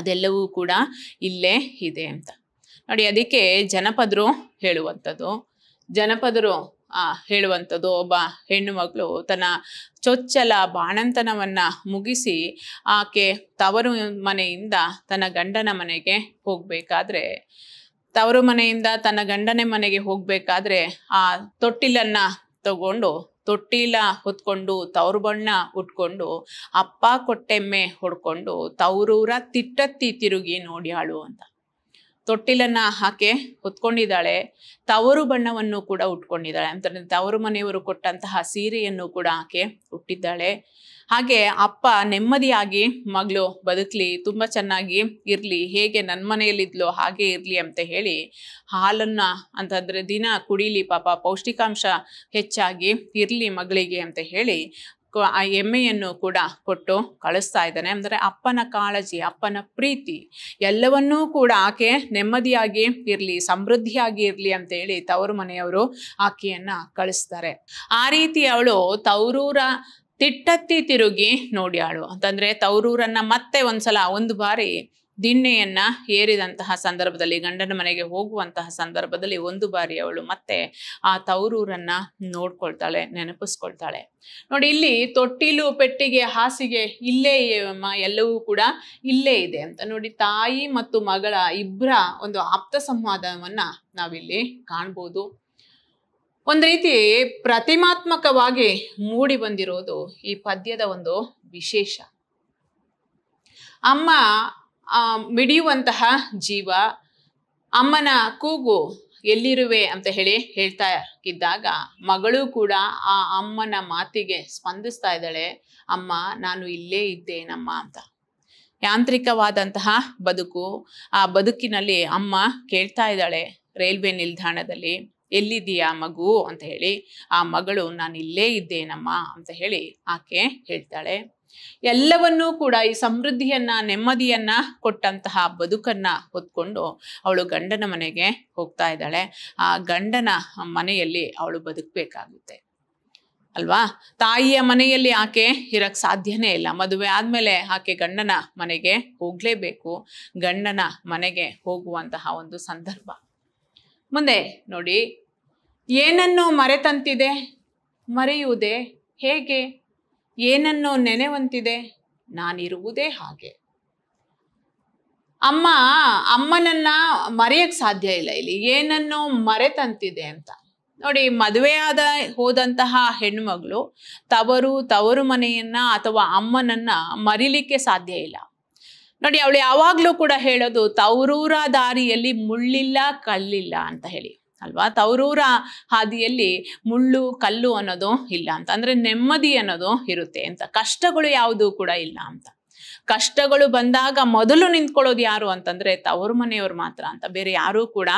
ಅದೆಲ್ಲವೂ ಕೂಡ ಇಲ್ಲೇ ಇದೆ ಅಂತ ನೋಡಿ ಅದಕ್ಕೆ ಜನಪದರು ಹೇಳುವಂಥದ್ದು ಜನಪದರು ಹೇಳುವಂಥದ್ದು ಒಬ್ಬ ಹೆಣ್ಣು ಮಗಳು ತನ್ನ ಚೊಚ್ಚಲ ಬಾಣಂತನವನ್ನು ಮುಗಿಸಿ ಆಕೆ ತವರು ಮನೆಯಿಂದ ತನ್ನ ಗಂಡನ ಮನೆಗೆ ಹೋಗಬೇಕಾದ್ರೆ ತವರು ಮನೆಯಿಂದ ತನ್ನ ಗಂಡನ ಮನೆಗೆ ಹೋಗಬೇಕಾದ್ರೆ ಆ ತೊಟ್ಟಿಲನ್ನು ತಗೊಂಡು ತೊಟ್ಟಿಲ ಹೊತ್ಕೊಂಡು ತವರು ಬಣ್ಣ ಉಟ್ಕೊಂಡು ಅಪ್ಪ ಕೊಟ್ಟೆಮ್ಮೆ ಹೊಡ್ಕೊಂಡು ತವರೂರ ತಿಟ್ಟತ್ತಿ ತಿರುಗಿ ನೋಡ್ಯಾಳು ಅಂತ ತೊಟ್ಟಿಲನ್ನು ಹಾಕಿ ಹೊತ್ಕೊಂಡಿದ್ದಾಳೆ ತವರು ಬಣ್ಣವನ್ನು ಕೂಡ ಉಟ್ಕೊಂಡಿದ್ದಾಳೆ ಅಂತಂದರೆ ತವರು ಮನೆಯವರು ಕೊಟ್ಟಂತಹ ಸೀರೆಯನ್ನು ಕೂಡ ಆಕೆ ಉಟ್ಟಿದ್ದಾಳೆ ಹಾಗೆ ಅಪ್ಪ ನೆಮ್ಮದಿಯಾಗಿ ಮಗಳು ಬದುಕಲಿ ತುಂಬ ಚೆನ್ನಾಗಿ ಇರಲಿ ಹೇಗೆ ನನ್ನ ಮನೆಯಲ್ಲಿದ್ಲು ಹಾಗೆ ಇರಲಿ ಅಂತ ಹೇಳಿ ಹಾಲನ್ನು ಅಂತಂದ್ರೆ ದಿನ ಕುಡೀಲಿ ಪಾಪ ಪೌಷ್ಟಿಕಾಂಶ ಹೆಚ್ಚಾಗಿ ಇರಲಿ ಮಗಳಿಗೆ ಅಂತ ಹೇಳಿ ಆ ಹೆಮ್ಮೆಯನ್ನು ಕೂಡ ಕೊಟ್ಟು ಕಳಿಸ್ತಾ ಇದ್ದಾನೆ ಅಂದರೆ ಅಪ್ಪನ ಕಾಳಜಿ ಅಪ್ಪನ ಪ್ರೀತಿ ಎಲ್ಲವನ್ನೂ ಕೂಡ ಆಕೆ ನೆಮ್ಮದಿಯಾಗಿ ಇರಲಿ ಸಮೃದ್ಧಿಯಾಗಿ ಇರಲಿ ಅಂತ ಹೇಳಿ ತವರು ಮನೆಯವರು ಆಕೆಯನ್ನು ಕಳಿಸ್ತಾರೆ ಆ ರೀತಿ ಅವಳು ತವರೂರ ತಿಟ್ಟತ್ತಿ ತಿರುಗಿ ನೋಡ್ಯಾಳು ಅಂತಂದರೆ ತವರೂರನ್ನು ಮತ್ತೆ ಸಲ ಒಂದು ಬಾರಿ ದಿಣ್ಣೆಯನ್ನ ಏರಿದಂತಹ ಸಂದರ್ಭದಲ್ಲಿ ಗಂಡನ ಮನೆಗೆ ಹೋಗುವಂತಹ ಸಂದರ್ಭದಲ್ಲಿ ಒಂದು ಬಾರಿ ಅವಳು ಮತ್ತೆ ಆ ತವರೂರನ್ನ ನೋಡ್ಕೊಳ್ತಾಳೆ ನೆನಪಿಸ್ಕೊಳ್ತಾಳೆ ನೋಡಿ ಇಲ್ಲಿ ತೊಟ್ಟಿಲು ಪೆಟ್ಟಿಗೆ ಹಾಸಿಗೆ ಇಲ್ಲೇ ಎಲ್ಲವೂ ಕೂಡ ಇಲ್ಲೇ ಇದೆ ಅಂತ ನೋಡಿ ತಾಯಿ ಮತ್ತು ಮಗಳ ಇಬ್ಬರ ಒಂದು ಆಪ್ತ ಸಂವಾದವನ್ನ ನಾವಿಲ್ಲಿ ಕಾಣ್ಬೋದು ಒಂದು ರೀತಿ ಪ್ರತಿಮಾತ್ಮಕವಾಗಿ ಮೂಡಿ ಬಂದಿರೋದು ಈ ಪದ್ಯದ ಒಂದು ವಿಶೇಷ ಅಮ್ಮ ಮಿಡಿಯುವಂತಹ ಜೀವ ಅಮ್ಮನ ಕೂಗು ಎಲ್ಲಿರುವೆ ಅಂತ ಹೇಳಿ ಹೇಳ್ತಾ ಇದ್ದಾಗ ಮಗಳು ಕೂಡ ಆ ಅಮ್ಮನ ಮಾತಿಗೆ ಸ್ಪಂದಿಸ್ತಾ ಇದ್ದಾಳೆ ಅಮ್ಮ ನಾನು ಇಲ್ಲೇ ಇದ್ದೇನಮ್ಮ ಅಂತ ಯಾಂತ್ರಿಕವಾದಂತಹ ಬದುಕು ಆ ಬದುಕಿನಲ್ಲಿ ಅಮ್ಮ ಕೇಳ್ತಾ ಇದ್ದಾಳೆ ರೈಲ್ವೆ ನಿಲ್ದಾಣದಲ್ಲಿ ಎಲ್ಲಿದೆಯಾ ಮಗು ಅಂತ ಹೇಳಿ ಆ ಮಗಳು ನಾನು ಇಲ್ಲೇ ಇದ್ದೇನಮ್ಮ ಅಂತ ಹೇಳಿ ಆಕೆ ಹೇಳ್ತಾಳೆ ಎಲ್ಲವನ್ನೂ ಕೂಡ ಈ ಸಮೃದ್ಧಿಯನ್ನ ನೆಮ್ಮದಿಯನ್ನ ಕೊಟ್ಟಂತಹ ಬದುಕನ್ನ ಹೊತ್ಕೊಂಡು ಅವಳು ಗಂಡನ ಮನೆಗೆ ಹೋಗ್ತಾ ಇದ್ದಾಳೆ ಆ ಗಂಡನ ಮನೆಯಲ್ಲಿ ಅವಳು ಬದುಕಬೇಕಾಗುತ್ತೆ ಅಲ್ವಾ ತಾಯಿಯ ಮನೆಯಲ್ಲಿ ಆಕೆ ಇರಕ್ ಸಾಧ್ಯನೇ ಇಲ್ಲ ಮದುವೆ ಆದ್ಮೇಲೆ ಆಕೆ ಗಂಡನ ಮನೆಗೆ ಹೋಗ್ಲೇಬೇಕು ಗಂಡನ ಮನೆಗೆ ಹೋಗುವಂತಹ ಒಂದು ಸಂದರ್ಭ ಮುಂದೆ ನೋಡಿ ಏನನ್ನು ಮರೆತಂತಿದೆ ಮರೆಯುವುದೇ ಹೇಗೆ ಏನನ್ನೋ ನೆನೆವಂತಿದೆ ನಾನಿರುವುದೇ ಹಾಗೆ ಅಮ್ಮ ಅಮ್ಮನನ್ನ ಮರೆಯಕ್ಕೆ ಸಾಧ್ಯ ಇಲ್ಲ ಇಲ್ಲಿ ಏನನ್ನೋ ಮರೆತಂತಿದೆ ಅಂತ ನೋಡಿ ಮದುವೆಯಾದ ಹೋದಂತಹ ಹೆಣ್ಮಗಳು ತವರು ತವರು ಮನೆಯನ್ನ ಅಥವಾ ಅಮ್ಮನನ್ನ ಮರಿಲಿಕ್ಕೆ ಸಾಧ್ಯ ಇಲ್ಲ ನೋಡಿ ಅವಳು ಯಾವಾಗಲೂ ಕೂಡ ಹೇಳೋದು ತವರೂರ ದಾರಿಯಲ್ಲಿ ಮುಳ್ಳಿಲ್ಲ ಕಲ್ಲಿಲ್ಲ ಅಂತ ಹೇಳಿ ಅಲ್ವಾ ತವರೂರ ಹಾದಿಯಲ್ಲಿ ಮುಳ್ಳು ಕಲ್ಲು ಅನ್ನೋದು ಇಲ್ಲ ಅಂತ ಅಂದರೆ ನೆಮ್ಮದಿ ಅನ್ನೋದು ಇರುತ್ತೆ ಅಂತ ಕಷ್ಟಗಳು ಯಾವುದೂ ಕೂಡ ಇಲ್ಲ ಅಂತ ಕಷ್ಟಗಳು ಬಂದಾಗ ಮೊದಲು ನಿಂತ್ಕೊಳ್ಳೋದು ಯಾರು ಅಂತಂದ್ರೆ ತವರು ಮನೆಯವ್ರು ಮಾತ್ರ ಅಂತ ಬೇರೆ ಯಾರೂ ಕೂಡ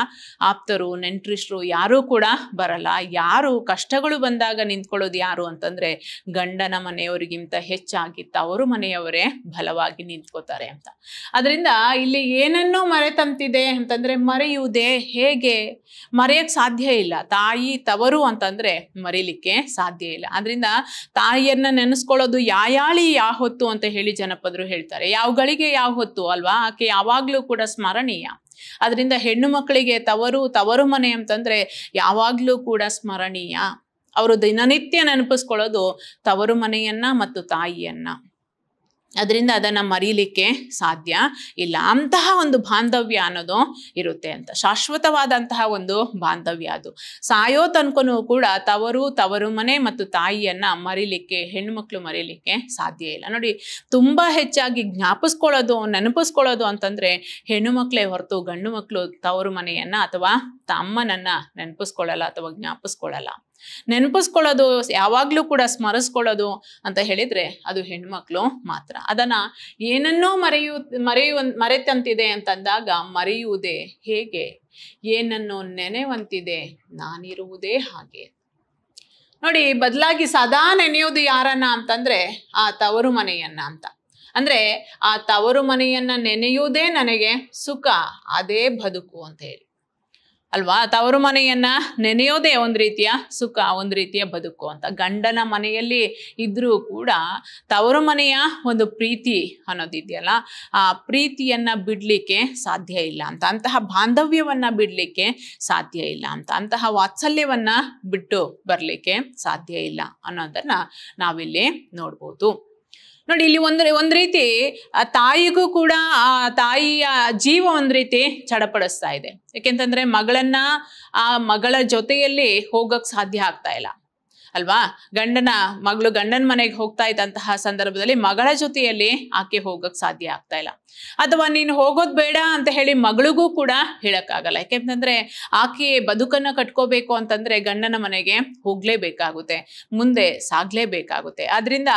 ಆಪ್ತರು ನೆಂಟ್ರಿಸ್ಟ್ರು ಯಾರೂ ಕೂಡ ಬರಲ್ಲ ಯಾರು ಕಷ್ಟಗಳು ಬಂದಾಗ ನಿಂತ್ಕೊಳ್ಳೋದು ಯಾರು ಅಂತಂದ್ರೆ ಗಂಡನ ಮನೆಯವರಿಗಿಂತ ಹೆಚ್ಚಾಗಿ ತವರು ಮನೆಯವರೇ ಬಲವಾಗಿ ನಿಂತ್ಕೋತಾರೆ ಅಂತ ಅದರಿಂದ ಇಲ್ಲಿ ಏನನ್ನೂ ಮರೆತಂತಿದೆ ಅಂತಂದ್ರೆ ಮರೆಯುವುದೇ ಹೇಗೆ ಮರೆಯಕ್ಕೆ ಸಾಧ್ಯ ಇಲ್ಲ ತಾಯಿ ತವರು ಅಂತಂದ್ರೆ ಮರೀಲಿಕ್ಕೆ ಸಾಧ್ಯ ಇಲ್ಲ ಅದರಿಂದ ತಾಯಿಯನ್ನ ನೆನೆಸ್ಕೊಳ್ಳೋದು ಯಾಯಾಳಿ ಹೊತ್ತು ಅಂತ ಹೇಳಿ ಜನಪದರು ಹೇಳ್ತಾರೆ ಯಾವಗಳಿಗೆ ಯಾವ ಹೊತ್ತು ಅಲ್ವಾ ಆಕೆ ಯಾವಾಗ್ಲೂ ಕೂಡ ಸ್ಮರಣೀಯ ಅದರಿಂದ ಹೆಣ್ಣು ಮಕ್ಕಳಿಗೆ ತವರು ತವರು ಮನೆ ಅಂತಂದ್ರೆ ಯಾವಾಗ್ಲೂ ಕೂಡ ಸ್ಮರಣೀಯ ಅವರು ದಿನನಿತ್ಯ ನೆನಪಿಸ್ಕೊಳ್ಳೋದು ತವರು ಮನೆಯನ್ನ ಮತ್ತು ತಾಯಿಯನ್ನ ಅದರಿಂದ ಅದನ್ನು ಮರೀಲಿಕ್ಕೆ ಸಾಧ್ಯ ಇಲ್ಲ ಅಂತಹ ಒಂದು ಬಾಂಧವ್ಯ ಅನ್ನೋದು ಇರುತ್ತೆ ಅಂತ ಶಾಶ್ವತವಾದಂತಹ ಒಂದು ಬಾಂಧವ್ಯ ಅದು ಸಾಯೋ ತನಕೂ ಕೂಡ ತವರು ತವರು ಮನೆ ಮತ್ತು ತಾಯಿಯನ್ನು ಮರೀಲಿಕ್ಕೆ ಹೆಣ್ಣುಮಕ್ಳು ಮರೀಲಿಕ್ಕೆ ಸಾಧ್ಯ ಇಲ್ಲ ನೋಡಿ ತುಂಬ ಹೆಚ್ಚಾಗಿ ಜ್ಞಾಪಿಸ್ಕೊಳ್ಳೋದು ನೆನಪಿಸ್ಕೊಳ್ಳೋದು ಅಂತಂದರೆ ಹೆಣ್ಣು ಮಕ್ಕಳೇ ಹೊರತು ಗಂಡು ಮಕ್ಕಳು ತವರು ಮನೆಯನ್ನು ಅಥವಾ ತಮ್ಮನನ್ನು ನೆನಪಿಸ್ಕೊಳ್ಳಲ್ಲ ಅಥವಾ ಜ್ಞಾಪಿಸ್ಕೊಳ್ಳಲ್ಲ ನೆನಪಿಸ್ಕೊಳ್ಳೋದು ಯಾವಾಗಲೂ ಕೂಡ ಸ್ಮರಿಸ್ಕೊಳ್ಳೋದು ಅಂತ ಹೇಳಿದ್ರೆ ಅದು ಹೆಣ್ಮಕ್ಳು ಮಾತ್ರ ಅದನ್ನ ಏನನ್ನೋ ಮರೆಯು ಮರೆಯುವ ಮರೆತಂತಿದೆ ಅಂತಂದಾಗ ಮರೆಯುವುದೇ ಹೇಗೆ ಏನನ್ನು ನೆನೆವಂತಿದೆ ನಾನಿರುವುದೇ ಹಾಗೆ ನೋಡಿ ಬದಲಾಗಿ ಸದಾ ನೆನೆಯೋದು ಯಾರನ್ನ ಅಂತಂದ್ರೆ ಆ ತವರು ಮನೆಯನ್ನ ಅಂತ ಅಂದ್ರೆ ಆ ತವರು ಮನೆಯನ್ನ ನೆನೆಯುವುದೇ ನನಗೆ ಸುಖ ಅದೇ ಬದುಕು ಅಂತ ಹೇಳಿ ಅಲ್ವಾ ತವರು ಮನೆಯನ್ನ ನೆನೆಯೋದೇ ಒಂದು ರೀತಿಯ ಸುಖ ಒಂದು ರೀತಿಯ ಬದುಕು ಅಂತ ಗಂಡನ ಮನೆಯಲ್ಲಿ ಇದ್ರೂ ಕೂಡ ತವರು ಮನೆಯ ಒಂದು ಪ್ರೀತಿ ಅನ್ನೋದಿದೆಯಲ್ಲ ಆ ಪ್ರೀತಿಯನ್ನ ಬಿಡ್ಲಿಕ್ಕೆ ಸಾಧ್ಯ ಇಲ್ಲ ಅಂತ ಅಂತಹ ಬಾಂಧವ್ಯವನ್ನ ಬಿಡ್ಲಿಕ್ಕೆ ಸಾಧ್ಯ ಇಲ್ಲ ಅಂತ ಅಂತಹ ವಾತ್ಸಲ್ಯವನ್ನ ಬಿಟ್ಟು ಬರ್ಲಿಕ್ಕೆ ಸಾಧ್ಯ ಇಲ್ಲ ಅನ್ನೋದನ್ನ ನಾವಿಲ್ಲಿ ನೋಡ್ಬೋದು ನೋಡಿ ಇಲ್ಲಿ ಒಂದ್ ಒಂದು ರೀತಿ ಆ ತಾಯಿಗೂ ಕೂಡ ಆ ತಾಯಿಯ ಜೀವ ಒಂದ್ ರೀತಿ ಚಡಪಡಿಸ್ತಾ ಇದೆ ಯಾಕೆಂತಂದ್ರೆ ಮಗಳನ್ನ ಆ ಮಗಳ ಜೊತೆಯಲ್ಲಿ ಹೋಗಕ್ ಸಾಧ್ಯ ಆಗ್ತಾ ಇಲ್ಲ ಅಲ್ವಾ ಗಂಡನ ಮಗಳು ಗಂಡನ ಮನೆಗೆ ಹೋಗ್ತಾ ಇದ್ದಂತಹ ಸಂದರ್ಭದಲ್ಲಿ ಮಗಳ ಜೊತೆಯಲ್ಲಿ ಆಕೆ ಹೋಗಕ್ ಸಾಧ್ಯ ಆಗ್ತಾ ಇಲ್ಲ ಅಥವಾ ನೀನು ಹೋಗೋದು ಬೇಡ ಅಂತ ಹೇಳಿ ಮಗಳಿಗೂ ಕೂಡ ಹೇಳೋಕ್ಕಾಗಲ್ಲ ಯಾಕೆಂತಂದ್ರೆ ಆಕೆ ಬದುಕನ್ನ ಕಟ್ಕೋಬೇಕು ಅಂತಂದ್ರೆ ಗಂಡನ ಮನೆಗೆ ಹೋಗ್ಲೇಬೇಕಾಗುತ್ತೆ ಮುಂದೆ ಸಾಗಲೇಬೇಕಾಗುತ್ತೆ ಆದ್ರಿಂದ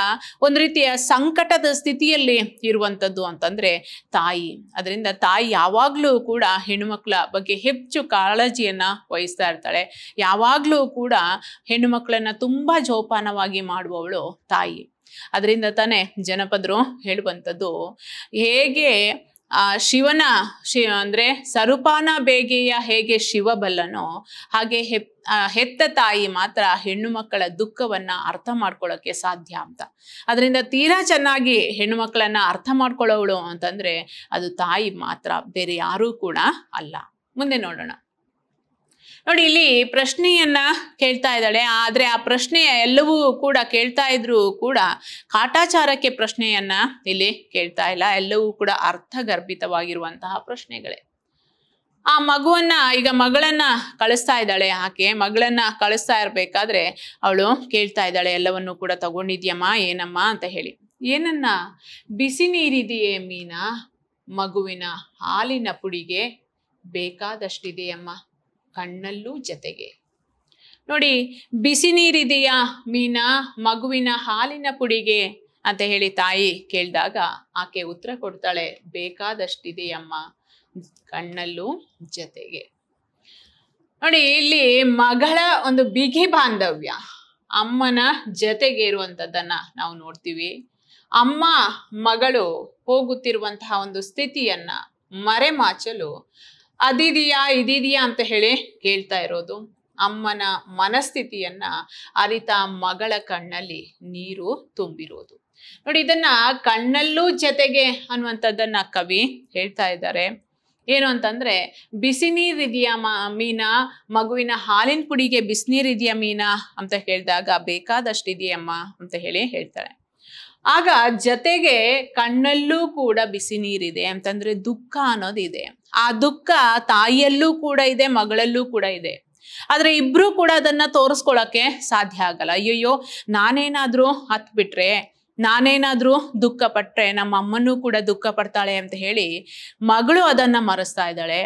ಒಂದು ರೀತಿಯ ಸಂಕಟದ ಸ್ಥಿತಿಯಲ್ಲಿ ಇರುವಂಥದ್ದು ಅಂತಂದ್ರೆ ತಾಯಿ ಅದರಿಂದ ತಾಯಿ ಯಾವಾಗಲೂ ಕೂಡ ಹೆಣ್ಣುಮಕ್ಕಳ ಬಗ್ಗೆ ಹೆಚ್ಚು ಕಾಳಜಿಯನ್ನ ವಹಿಸ್ತಾ ಇರ್ತಾಳೆ ಯಾವಾಗಲೂ ಕೂಡ ಹೆಣ್ಣು ತುಂಬ ತುಂಬಾ ಜೋಪಾನವಾಗಿ ಮಾಡುವವಳು ತಾಯಿ ಅದರಿಂದ ತಾನೇ ಜನಪದರು ಹೇಳುವಂಥದ್ದು ಹೇಗೆ ಆ ಶಿವನ ಶಿ ಅಂದರೆ ಸರುಪಾನ ಬೇಗೆಯ ಹೇಗೆ ಶಿವಬಲ್ಲನೋ ಹಾಗೆ ಹೆತ್ತ ತಾಯಿ ಮಾತ್ರ ಹೆಣ್ಣು ಮಕ್ಕಳ ದುಃಖವನ್ನ ಅರ್ಥ ಮಾಡ್ಕೊಳ್ಳೋಕೆ ಸಾಧ್ಯ ಅಂತ ಅದರಿಂದ ತೀರಾ ಚೆನ್ನಾಗಿ ಹೆಣ್ಣು ಮಕ್ಕಳನ್ನ ಅರ್ಥ ಮಾಡ್ಕೊಳ್ಳೋವಳು ಅಂತಂದ್ರೆ ಅದು ತಾಯಿ ಮಾತ್ರ ಬೇರೆ ಯಾರೂ ಕೂಡ ಅಲ್ಲ ಮುಂದೆ ನೋಡೋಣ ನೋಡಿ ಇಲ್ಲಿ ಪ್ರಶ್ನೆಯನ್ನ ಕೇಳ್ತಾ ಇದ್ದಾಳೆ ಆದ್ರೆ ಆ ಪ್ರಶ್ನೆ ಎಲ್ಲವೂ ಕೂಡ ಕೇಳ್ತಾ ಇದ್ರು ಕೂಡ ಕಾಟಾಚಾರಕ್ಕೆ ಪ್ರಶ್ನೆಯನ್ನ ಇಲ್ಲಿ ಕೇಳ್ತಾ ಇಲ್ಲ ಎಲ್ಲವೂ ಕೂಡ ಅರ್ಥಗರ್ಭಿತವಾಗಿರುವಂತಹ ಪ್ರಶ್ನೆಗಳೇ ಆ ಮಗುವನ್ನ ಈಗ ಮಗಳನ್ನ ಕಳಿಸ್ತಾ ಇದ್ದಾಳೆ ಆಕೆ ಮಗಳನ್ನ ಕಳಿಸ್ತಾ ಇರಬೇಕಾದ್ರೆ ಅವಳು ಕೇಳ್ತಾ ಇದ್ದಾಳೆ ಎಲ್ಲವನ್ನೂ ಕೂಡ ತಗೊಂಡಿದ್ಯಮ್ಮ ಏನಮ್ಮ ಅಂತ ಹೇಳಿ ಏನನ್ನ ಬಿಸಿ ನೀರಿದೆಯೇ ಮೀನಾ ಮಗುವಿನ ಹಾಲಿನ ಪುಡಿಗೆ ಬೇಕಾದಷ್ಟಿದೆಯಮ್ಮ ಕಣ್ಣಲ್ಲೂ ಜತೆಗೆ ನೋಡಿ ಬಿಸಿ ನೀರಿದೆಯಾ ಮೀನ ಮಗುವಿನ ಹಾಲಿನ ಪುಡಿಗೆ ಅಂತ ಹೇಳಿ ತಾಯಿ ಕೇಳಿದಾಗ ಆಕೆ ಉತ್ತರ ಕೊಡ್ತಾಳೆ ಬೇಕಾದಷ್ಟಿದೆಯಮ್ಮ ಕಣ್ಣಲ್ಲೂ ಜತೆಗೆ ನೋಡಿ ಇಲ್ಲಿ ಮಗಳ ಒಂದು ಬಿಗಿ ಬಾಂಧವ್ಯ ಅಮ್ಮನ ಜತೆಗೆ ಇರುವಂಥದ್ದನ್ನ ನಾವು ನೋಡ್ತೀವಿ ಅಮ್ಮ ಮಗಳು ಹೋಗುತ್ತಿರುವಂತಹ ಒಂದು ಸ್ಥಿತಿಯನ್ನ ಮರೆಮಾಚಲು ಅದಿದೆಯಾ ಇದಿದೆಯಾ ಅಂತ ಹೇಳಿ ಕೇಳ್ತಾ ಇರೋದು ಅಮ್ಮನ ಮನಸ್ಥಿತಿಯನ್ನ ಅರಿತ ಮಗಳ ಕಣ್ಣಲ್ಲಿ ನೀರು ತುಂಬಿರೋದು ನೋಡಿ ಇದನ್ನ ಕಣ್ಣಲ್ಲೂ ಜೊತೆಗೆ ಅನ್ನುವಂಥದ್ದನ್ನ ಕವಿ ಹೇಳ್ತಾ ಇದ್ದಾರೆ ಏನು ಅಂತಂದ್ರೆ ಬಿಸಿ ಮ ಮೀನ ಮಗುವಿನ ಹಾಲಿನ ಪುಡಿಗೆ ಇದೆಯಾ ಮೀನಾ ಅಂತ ಹೇಳಿದಾಗ ಬೇಕಾದಷ್ಟಿದೆಯಮ್ಮ ಅಂತ ಹೇಳಿ ಹೇಳ್ತಾಳೆ ಆಗ ಜತೆಗೆ ಕಣ್ಣಲ್ಲೂ ಕೂಡ ಬಿಸಿ ನೀರಿದೆ ಅಂತಂದ್ರೆ ದುಃಖ ಅನ್ನೋದಿದೆ ಆ ದುಃಖ ತಾಯಿಯಲ್ಲೂ ಕೂಡ ಇದೆ ಮಗಳಲ್ಲೂ ಕೂಡ ಇದೆ ಆದ್ರೆ ಇಬ್ರು ಕೂಡ ಅದನ್ನ ತೋರಿಸ್ಕೊಳಕ್ಕೆ ಸಾಧ್ಯ ಆಗಲ್ಲ ಅಯ್ಯಯ್ಯೋ ನಾನೇನಾದ್ರೂ ಹತ್ ಬಿಟ್ರೆ ನಾನೇನಾದ್ರೂ ದುಃಖ ಪಟ್ರೆ ನಮ್ಮ ಅಮ್ಮನೂ ಕೂಡ ದುಃಖ ಪಡ್ತಾಳೆ ಅಂತ ಹೇಳಿ ಮಗಳು ಅದನ್ನ ಮರೆಸ್ತಾ ಇದ್ದಾಳೆ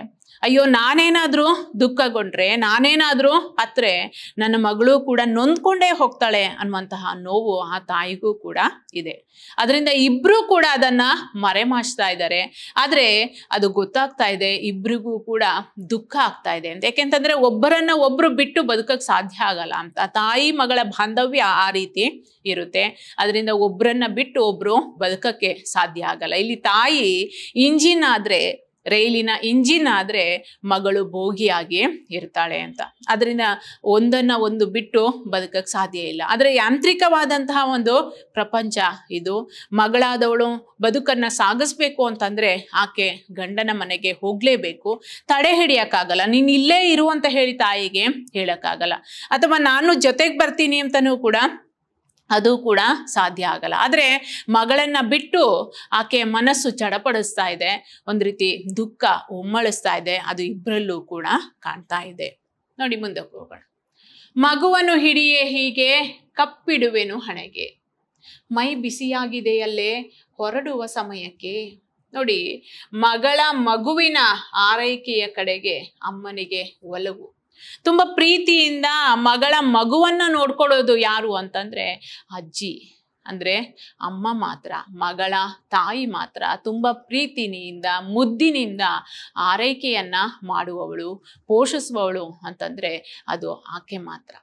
ಅಯ್ಯೋ ನಾನೇನಾದರೂ ದುಃಖಗೊಂಡ್ರೆ ನಾನೇನಾದರೂ ಅತ್ರೆ ನನ್ನ ಮಗಳು ಕೂಡ ನೊಂದ್ಕೊಂಡೇ ಹೋಗ್ತಾಳೆ ಅನ್ನುವಂತಹ ನೋವು ಆ ತಾಯಿಗೂ ಕೂಡ ಇದೆ ಅದರಿಂದ ಇಬ್ಬರೂ ಕೂಡ ಅದನ್ನು ಮರೆಮಾಚ್ತಾ ಇದ್ದಾರೆ ಆದರೆ ಅದು ಗೊತ್ತಾಗ್ತಾ ಇದೆ ಇಬ್ಬರಿಗೂ ಕೂಡ ದುಃಖ ಆಗ್ತಾ ಇದೆ ಅಂತ ಯಾಕೆಂತಂದರೆ ಒಬ್ಬರನ್ನು ಒಬ್ಬರು ಬಿಟ್ಟು ಬದುಕಕ್ಕೆ ಸಾಧ್ಯ ಆಗಲ್ಲ ಅಂತ ತಾಯಿ ಮಗಳ ಬಾಂಧವ್ಯ ಆ ರೀತಿ ಇರುತ್ತೆ ಅದರಿಂದ ಒಬ್ಬರನ್ನ ಬಿಟ್ಟು ಒಬ್ಬರು ಬದುಕಕ್ಕೆ ಸಾಧ್ಯ ಆಗಲ್ಲ ಇಲ್ಲಿ ತಾಯಿ ಇಂಜಿನ್ ಆದರೆ ರೈಲಿನ ಇಂಜಿನ್ ಆದರೆ ಮಗಳು ಭೋಗಿಯಾಗಿ ಇರ್ತಾಳೆ ಅಂತ ಅದರಿಂದ ಒಂದನ್ನು ಒಂದು ಬಿಟ್ಟು ಬದುಕಕ್ಕೆ ಸಾಧ್ಯ ಇಲ್ಲ ಆದರೆ ಯಾಂತ್ರಿಕವಾದಂತಹ ಒಂದು ಪ್ರಪಂಚ ಇದು ಮಗಳಾದವಳು ಬದುಕನ್ನು ಸಾಗಿಸ್ಬೇಕು ಅಂತಂದರೆ ಆಕೆ ಗಂಡನ ಮನೆಗೆ ಹೋಗಲೇಬೇಕು ತಡೆ ಹಿಡಿಯೋಕ್ಕಾಗಲ್ಲ ನೀನು ಇಲ್ಲೇ ಇರು ಅಂತ ಹೇಳಿ ತಾಯಿಗೆ ಹೇಳೋಕ್ಕಾಗಲ್ಲ ಅಥವಾ ನಾನು ಜೊತೆಗೆ ಬರ್ತೀನಿ ಅಂತಲೂ ಕೂಡ ಅದು ಕೂಡ ಸಾಧ್ಯ ಆಗಲ್ಲ ಆದರೆ ಮಗಳನ್ನು ಬಿಟ್ಟು ಆಕೆ ಮನಸ್ಸು ಚಡಪಡಿಸ್ತಾ ಇದೆ ಒಂದು ರೀತಿ ದುಃಖ ಉಮ್ಮಳಿಸ್ತಾ ಇದೆ ಅದು ಇಬ್ಬರಲ್ಲೂ ಕೂಡ ಕಾಣ್ತಾ ಇದೆ ನೋಡಿ ಮುಂದಕ್ಕೆ ಹೋಗೋಣ ಮಗುವನ್ನು ಹಿಡಿಯೇ ಹೀಗೆ ಕಪ್ಪಿಡುವೆನು ಹಣೆಗೆ ಮೈ ಬಿಸಿಯಾಗಿದೆಯಲ್ಲೇ ಹೊರಡುವ ಸಮಯಕ್ಕೆ ನೋಡಿ ಮಗಳ ಮಗುವಿನ ಆರೈಕೆಯ ಕಡೆಗೆ ಅಮ್ಮನಿಗೆ ಒಲವು ತುಂಬ ಪ್ರೀತಿಯಿಂದ ಮಗಳ ಮಗುವನ್ನ ನೋಡ್ಕೊಳ್ಳೋದು ಯಾರು ಅಂತಂದ್ರೆ ಅಜ್ಜಿ ಅಂದರೆ ಅಮ್ಮ ಮಾತ್ರ ಮಗಳ ತಾಯಿ ಮಾತ್ರ ತುಂಬ ಪ್ರೀತಿನಿಯಿಂದ ಮುದ್ದಿನಿಂದ ಆರೈಕೆಯನ್ನು ಮಾಡುವವಳು ಪೋಷಿಸುವವಳು ಅಂತಂದರೆ ಅದು ಆಕೆ ಮಾತ್ರ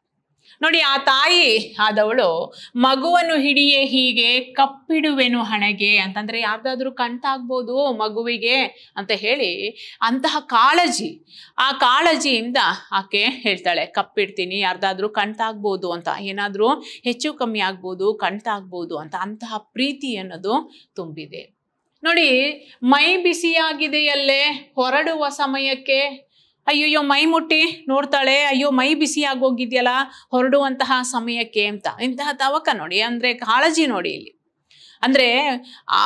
ನೋಡಿ ಆ ತಾಯಿ ಆದವಳು ಮಗುವನ್ನು ಹಿಡಿಯೇ ಹೀಗೆ ಕಪ್ಪಿಡುವೆನು ಹಣೆಗೆ ಅಂತಂದರೆ ಯಾರ್ದಾದ್ರೂ ಕಂಟಾಗ್ಬೋದು ಮಗುವಿಗೆ ಅಂತ ಹೇಳಿ ಅಂತಹ ಕಾಳಜಿ ಆ ಕಾಳಜಿಯಿಂದ ಆಕೆ ಹೇಳ್ತಾಳೆ ಕಪ್ಪಿಡ್ತೀನಿ ಯಾರ್ದಾದ್ರೂ ಕಂಟಾಗ್ಬೋದು ಅಂತ ಏನಾದರೂ ಹೆಚ್ಚು ಕಮ್ಮಿ ಆಗ್ಬೋದು ಕಂಟಾಗ್ಬೋದು ಅಂತ ಅಂತಹ ಪ್ರೀತಿ ಅನ್ನೋದು ತುಂಬಿದೆ ನೋಡಿ ಮೈ ಬಿಸಿಯಾಗಿದೆಯಲ್ಲೇ ಹೊರಡುವ ಸಮಯಕ್ಕೆ ಅಯ್ಯಯ್ಯೋ ಮೈ ಮುಟ್ಟಿ ನೋಡ್ತಾಳೆ ಅಯ್ಯೋ ಮೈ ಬಿಸಿ ಆಗೋಗಿದೆಯಲ್ಲ ಹೊರಡುವಂತಹ ಸಮಯಕ್ಕೆ ಅಂತ ಇಂತಹ ತವಕ ನೋಡಿ ಅಂದರೆ ಕಾಳಜಿ ನೋಡಿ ಇಲ್ಲಿ ಅಂದರೆ ಆ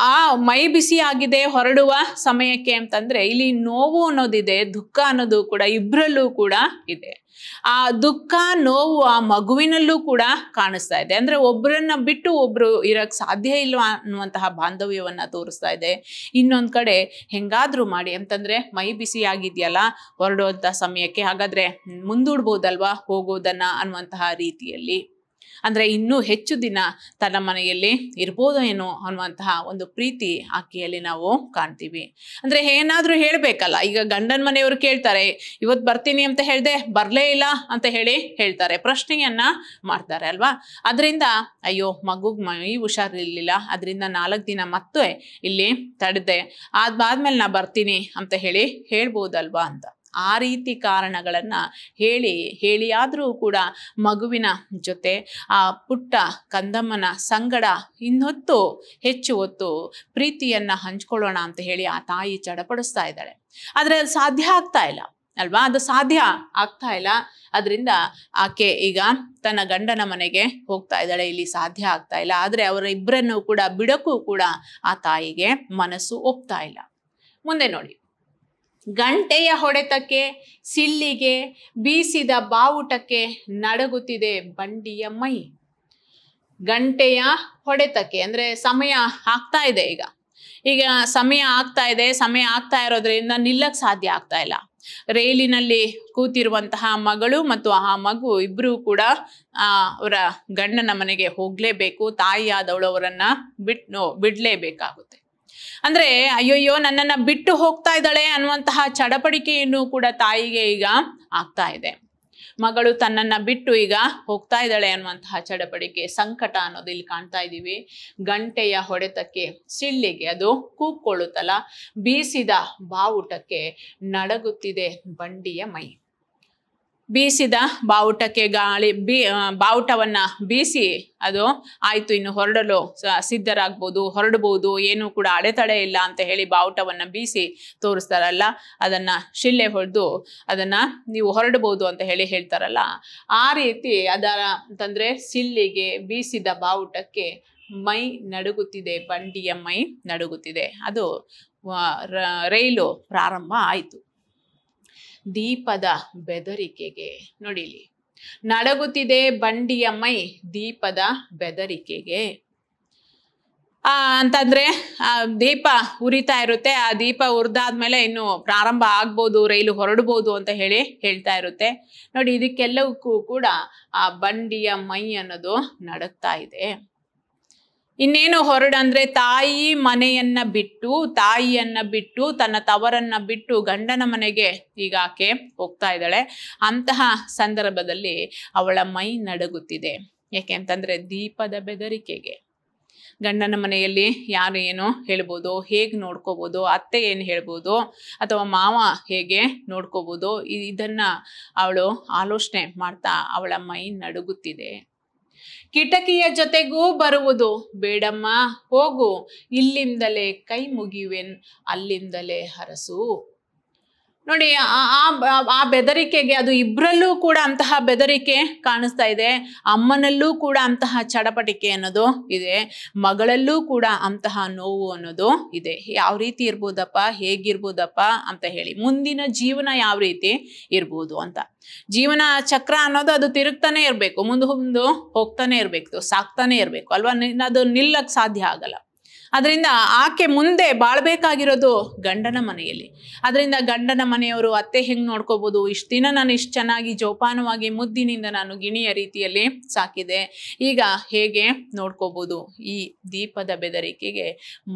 ಮೈ ಬಿಸಿ ಆಗಿದೆ ಹೊರಡುವ ಸಮಯಕ್ಕೆ ಅಂತಂದರೆ ಇಲ್ಲಿ ನೋವು ಅನ್ನೋದಿದೆ ದುಃಖ ಅನ್ನೋದು ಕೂಡ ಇಬ್ಬರಲ್ಲೂ ಕೂಡ ಇದೆ ಆ ದುಃಖ ನೋವು ಆ ಮಗುವಿನಲ್ಲೂ ಕೂಡ ಕಾಣಿಸ್ತಾ ಇದೆ ಅಂದ್ರೆ ಒಬ್ಬರನ್ನ ಬಿಟ್ಟು ಒಬ್ರು ಇರಕ್ ಸಾಧ್ಯ ಇಲ್ವಾ ಅನ್ನುವಂತಹ ಬಾಂಧವ್ಯವನ್ನ ತೋರಿಸ್ತಾ ಇದೆ ಇನ್ನೊಂದ್ ಕಡೆ ಹೆಂಗಾದ್ರೂ ಮಾಡಿ ಅಂತಂದ್ರೆ ಮೈ ಬಿಸಿ ಆಗಿದೆಯಲ್ಲ ಹೊರಡುವಂತ ಸಮಯಕ್ಕೆ ಹಾಗಾದ್ರೆ ಮುಂದೂಡ್ಬೋದಲ್ವಾ ಹೋಗೋದನ್ನ ಅನ್ನುವಂತಹ ರೀತಿಯಲ್ಲಿ ಅಂದರೆ ಇನ್ನೂ ಹೆಚ್ಚು ದಿನ ತನ್ನ ಮನೆಯಲ್ಲಿ ಇರ್ಬೋದು ಏನೋ ಅನ್ನುವಂತಹ ಒಂದು ಪ್ರೀತಿ ಆಕೆಯಲ್ಲಿ ನಾವು ಕಾಣ್ತೀವಿ ಅಂದರೆ ಏನಾದರೂ ಹೇಳಬೇಕಲ್ಲ ಈಗ ಗಂಡನ ಮನೆಯವರು ಕೇಳ್ತಾರೆ ಇವತ್ತು ಬರ್ತೀನಿ ಅಂತ ಹೇಳಿದೆ ಬರಲೇ ಇಲ್ಲ ಅಂತ ಹೇಳಿ ಹೇಳ್ತಾರೆ ಪ್ರಶ್ನೆಯನ್ನು ಮಾಡ್ತಾರೆ ಅಲ್ವಾ ಅದರಿಂದ ಅಯ್ಯೋ ಮಗುಗೆ ಮೈ ಹುಷಾರಿರಲಿಲ್ಲ ಅದರಿಂದ ನಾಲ್ಕು ದಿನ ಮತ್ತೆ ಇಲ್ಲಿ ತಡೆದೆ ಅದಾದ್ಮೇಲೆ ನಾ ಬರ್ತೀನಿ ಅಂತ ಹೇಳಿ ಹೇಳ್ಬೋದಲ್ವಾ ಅಂತ ಆ ರೀತಿ ಕಾರಣಗಳನ್ನು ಹೇಳಿ ಹೇಳಿಯಾದರೂ ಕೂಡ ಮಗುವಿನ ಜೊತೆ ಆ ಪುಟ್ಟ ಕಂದಮ್ಮನ ಸಂಗಡ ಇನ್ನೊತ್ತು ಹೆಚ್ಚು ಹೊತ್ತು ಪ್ರೀತಿಯನ್ನು ಹಂಚ್ಕೊಳ್ಳೋಣ ಅಂತ ಹೇಳಿ ಆ ತಾಯಿ ಚಡಪಡಿಸ್ತಾ ಇದ್ದಾಳೆ ಆದರೆ ಅದು ಸಾಧ್ಯ ಆಗ್ತಾ ಇಲ್ಲ ಅಲ್ವಾ ಅದು ಸಾಧ್ಯ ಆಗ್ತಾ ಇಲ್ಲ ಅದರಿಂದ ಆಕೆ ಈಗ ತನ್ನ ಗಂಡನ ಮನೆಗೆ ಹೋಗ್ತಾ ಇದ್ದಾಳೆ ಇಲ್ಲಿ ಸಾಧ್ಯ ಆಗ್ತಾ ಇಲ್ಲ ಆದರೆ ಅವರ ಇಬ್ಬರನ್ನು ಕೂಡ ಬಿಡಕ್ಕೂ ಕೂಡ ಆ ತಾಯಿಗೆ ಮನಸ್ಸು ಒಪ್ತಾ ಇಲ್ಲ ಮುಂದೆ ನೋಡಿ ಗಂಟೆಯ ಹೊಡೆತಕ್ಕೆ ಸಿಲ್ಲಿಗೆ ಬೀಸಿದ ಬಾವುಟಕ್ಕೆ ನಡಗುತ್ತಿದೆ ಬಂಡಿಯ ಮೈ ಗಂಟೆಯ ಹೊಡೆತಕ್ಕೆ ಅಂದರೆ ಸಮಯ ಆಗ್ತಾ ಇದೆ ಈಗ ಈಗ ಸಮಯ ಆಗ್ತಾ ಇದೆ ಸಮಯ ಆಗ್ತಾ ಇರೋದ್ರಿಂದ ನಿಲ್ಲಕ್ಕೆ ಸಾಧ್ಯ ಆಗ್ತಾ ಇಲ್ಲ ರೈಲಿನಲ್ಲಿ ಕೂತಿರುವಂತಹ ಮಗಳು ಮತ್ತು ಆ ಮಗು ಇಬ್ಬರೂ ಕೂಡ ಅವರ ಗಂಡನ ಮನೆಗೆ ಹೋಗಲೇಬೇಕು ತಾಯಿಯಾದವಳು ಅವರನ್ನು ಬಿಟ್ ಬಿಡಲೇಬೇಕಾಗುತ್ತೆ ಅಂದ್ರೆ ಅಯ್ಯೋಯ್ಯೋ ನನ್ನನ್ನ ಬಿಟ್ಟು ಹೋಗ್ತಾ ಇದ್ದಾಳೆ ಅನ್ನುವಂತಹ ಚಡಪಡಿಕೆಯನ್ನು ಕೂಡ ತಾಯಿಗೆ ಈಗ ಆಗ್ತಾ ಇದೆ ಮಗಳು ತನ್ನನ್ನ ಬಿಟ್ಟು ಈಗ ಹೋಗ್ತಾ ಇದ್ದಾಳೆ ಅನ್ನುವಂತಹ ಚಡಪಡಿಕೆ ಸಂಕಟ ಅನ್ನೋದು ಇಲ್ಲಿ ಕಾಣ್ತಾ ಇದ್ದೀವಿ ಗಂಟೆಯ ಹೊಡೆತಕ್ಕೆ ಸಿಳ್ಳಿಗೆ ಅದು ಕೂಕ್ಕೊಳ್ಳುತ್ತಲ್ಲ ಬೀಸಿದ ಬಾವುಟಕ್ಕೆ ನಡಗುತ್ತಿದೆ ಬಂಡಿಯ ಮೈ ಬೀಸಿದ ಬಾವುಟಕ್ಕೆ ಗಾಳಿ ಬೀ ಬಾವುಟವನ್ನು ಬೀಸಿ ಅದು ಆಯಿತು ಇನ್ನು ಹೊರಡಲು ಸಿದ್ಧರಾಗ್ಬೋದು ಹೊರಡಬಹುದು ಏನು ಕೂಡ ಅಡೆತಡೆ ಇಲ್ಲ ಅಂತ ಹೇಳಿ ಬಾವುಟವನ್ನು ಬೀಸಿ ತೋರಿಸ್ತಾರಲ್ಲ ಅದನ್ನು ಶಿಳ್ಳೆ ಹೊಡೆದು ಅದನ್ನು ನೀವು ಹೊರಡಬಹುದು ಅಂತ ಹೇಳಿ ಹೇಳ್ತಾರಲ್ಲ ಆ ರೀತಿ ಅದರ ಅಂತಂದರೆ ಸಿಲ್ಲಿಗೆ ಬೀಸಿದ ಬಾವುಟಕ್ಕೆ ಮೈ ನಡುಗುತ್ತಿದೆ ಬಂಡಿಯ ಮೈ ನಡುಗುತ್ತಿದೆ ಅದು ರೈಲು ಪ್ರಾರಂಭ ಆಯಿತು ದೀಪದ ಬೆದರಿಕೆಗೆ ನೋಡಿಲಿ ನಡಗುತ್ತಿದೆ ಬಂಡಿಯ ಮೈ ದೀಪದ ಬೆದರಿಕೆಗೆ ಆ ಅಂತಂದ್ರೆ ಆ ದೀಪ ಉರಿತಾ ಇರುತ್ತೆ ಆ ದೀಪ ಉರಿದಾದ್ಮೇಲೆ ಇನ್ನು ಪ್ರಾರಂಭ ಆಗ್ಬೋದು ರೈಲು ಹೊರಡ್ಬೋದು ಅಂತ ಹೇಳಿ ಹೇಳ್ತಾ ಇರುತ್ತೆ ನೋಡಿ ಇದಕ್ಕೆಲ್ಲವಕ್ಕೂ ಕೂಡ ಆ ಬಂಡಿಯ ಮೈ ಅನ್ನೋದು ನಡಗ್ತಾ ಇದೆ ಇನ್ನೇನು ಹೊರಡಂದ್ರೆ ತಾಯಿ ಮನೆಯನ್ನ ಬಿಟ್ಟು ತಾಯಿಯನ್ನ ಬಿಟ್ಟು ತನ್ನ ತವರನ್ನ ಬಿಟ್ಟು ಗಂಡನ ಮನೆಗೆ ಈಗ ಆಕೆ ಹೋಗ್ತಾ ಇದ್ದಾಳೆ ಅಂತಹ ಸಂದರ್ಭದಲ್ಲಿ ಅವಳ ಮೈ ನಡಗುತ್ತಿದೆ ಯಾಕೆ ಅಂತಂದ್ರೆ ದೀಪದ ಬೆದರಿಕೆಗೆ ಗಂಡನ ಮನೆಯಲ್ಲಿ ಯಾರು ಏನು ಹೇಳ್ಬೋದು ಹೇಗೆ ನೋಡ್ಕೋಬೋದು ಅತ್ತೆ ಏನು ಹೇಳ್ಬೋದು ಅಥವಾ ಮಾವ ಹೇಗೆ ನೋಡ್ಕೋಬೋದು ಇದನ್ನು ಅವಳು ಆಲೋಚನೆ ಮಾಡ್ತಾ ಅವಳ ಮೈ ನಡುಗುತ್ತಿದೆ ಕಿಟಕಿಯ ಜೊತೆಗೂ ಬರುವುದು ಬೇಡಮ್ಮ ಹೋಗು ಇಲ್ಲಿಂದಲೇ ಕೈ ಮುಗಿಯುವೆನ್ ಅಲ್ಲಿಂದಲೇ ಹರಸು ನೋಡಿ ಆ ಬೆದರಿಕೆಗೆ ಅದು ಇಬ್ಬರಲ್ಲೂ ಕೂಡ ಅಂತಹ ಬೆದರಿಕೆ ಕಾಣಿಸ್ತಾ ಇದೆ ಅಮ್ಮನಲ್ಲೂ ಕೂಡ ಅಂತಹ ಚಡಪಟಿಕೆ ಅನ್ನೋದು ಇದೆ ಮಗಳಲ್ಲೂ ಕೂಡ ಅಂತಹ ನೋವು ಅನ್ನೋದು ಇದೆ ಯಾವ ರೀತಿ ಇರ್ಬೋದಪ್ಪ ಹೇಗಿರ್ಬೋದಪ್ಪ ಅಂತ ಹೇಳಿ ಮುಂದಿನ ಜೀವನ ಯಾವ ರೀತಿ ಇರ್ಬೋದು ಅಂತ ಜೀವನ ಚಕ್ರ ಅನ್ನೋದು ಅದು ತಿರುಗ್ತಾನೆ ಇರಬೇಕು ಮುಂದೆ ಮುಂದೆ ಹೋಗ್ತಾನೆ ಇರಬೇಕು ಸಾಕ್ತಾನೆ ಇರಬೇಕು ಅಲ್ವಾ ಅದು ನಿಲ್ಲಕ್ಕೆ ಸಾಧ್ಯ ಆಗಲ್ಲ ಅದರಿಂದ ಆಕೆ ಮುಂದೆ ಬಾಳ್ಬೇಕಾಗಿರೋದು ಗಂಡನ ಮನೆಯಲ್ಲಿ ಅದರಿಂದ ಗಂಡನ ಮನೆಯವರು ಅತ್ತೆ ಹೆಂಗೆ ನೋಡ್ಕೋಬೋದು ಇಷ್ಟು ದಿನ ನಾನು ಇಷ್ಟು ಚೆನ್ನಾಗಿ ಜೋಪಾನವಾಗಿ ಮುದ್ದಿನಿಂದ ನಾನು ಗಿಣಿಯ ರೀತಿಯಲ್ಲಿ ಸಾಕಿದೆ ಈಗ ಹೇಗೆ ನೋಡ್ಕೋಬೋದು ಈ ದೀಪದ ಬೆದರಿಕೆಗೆ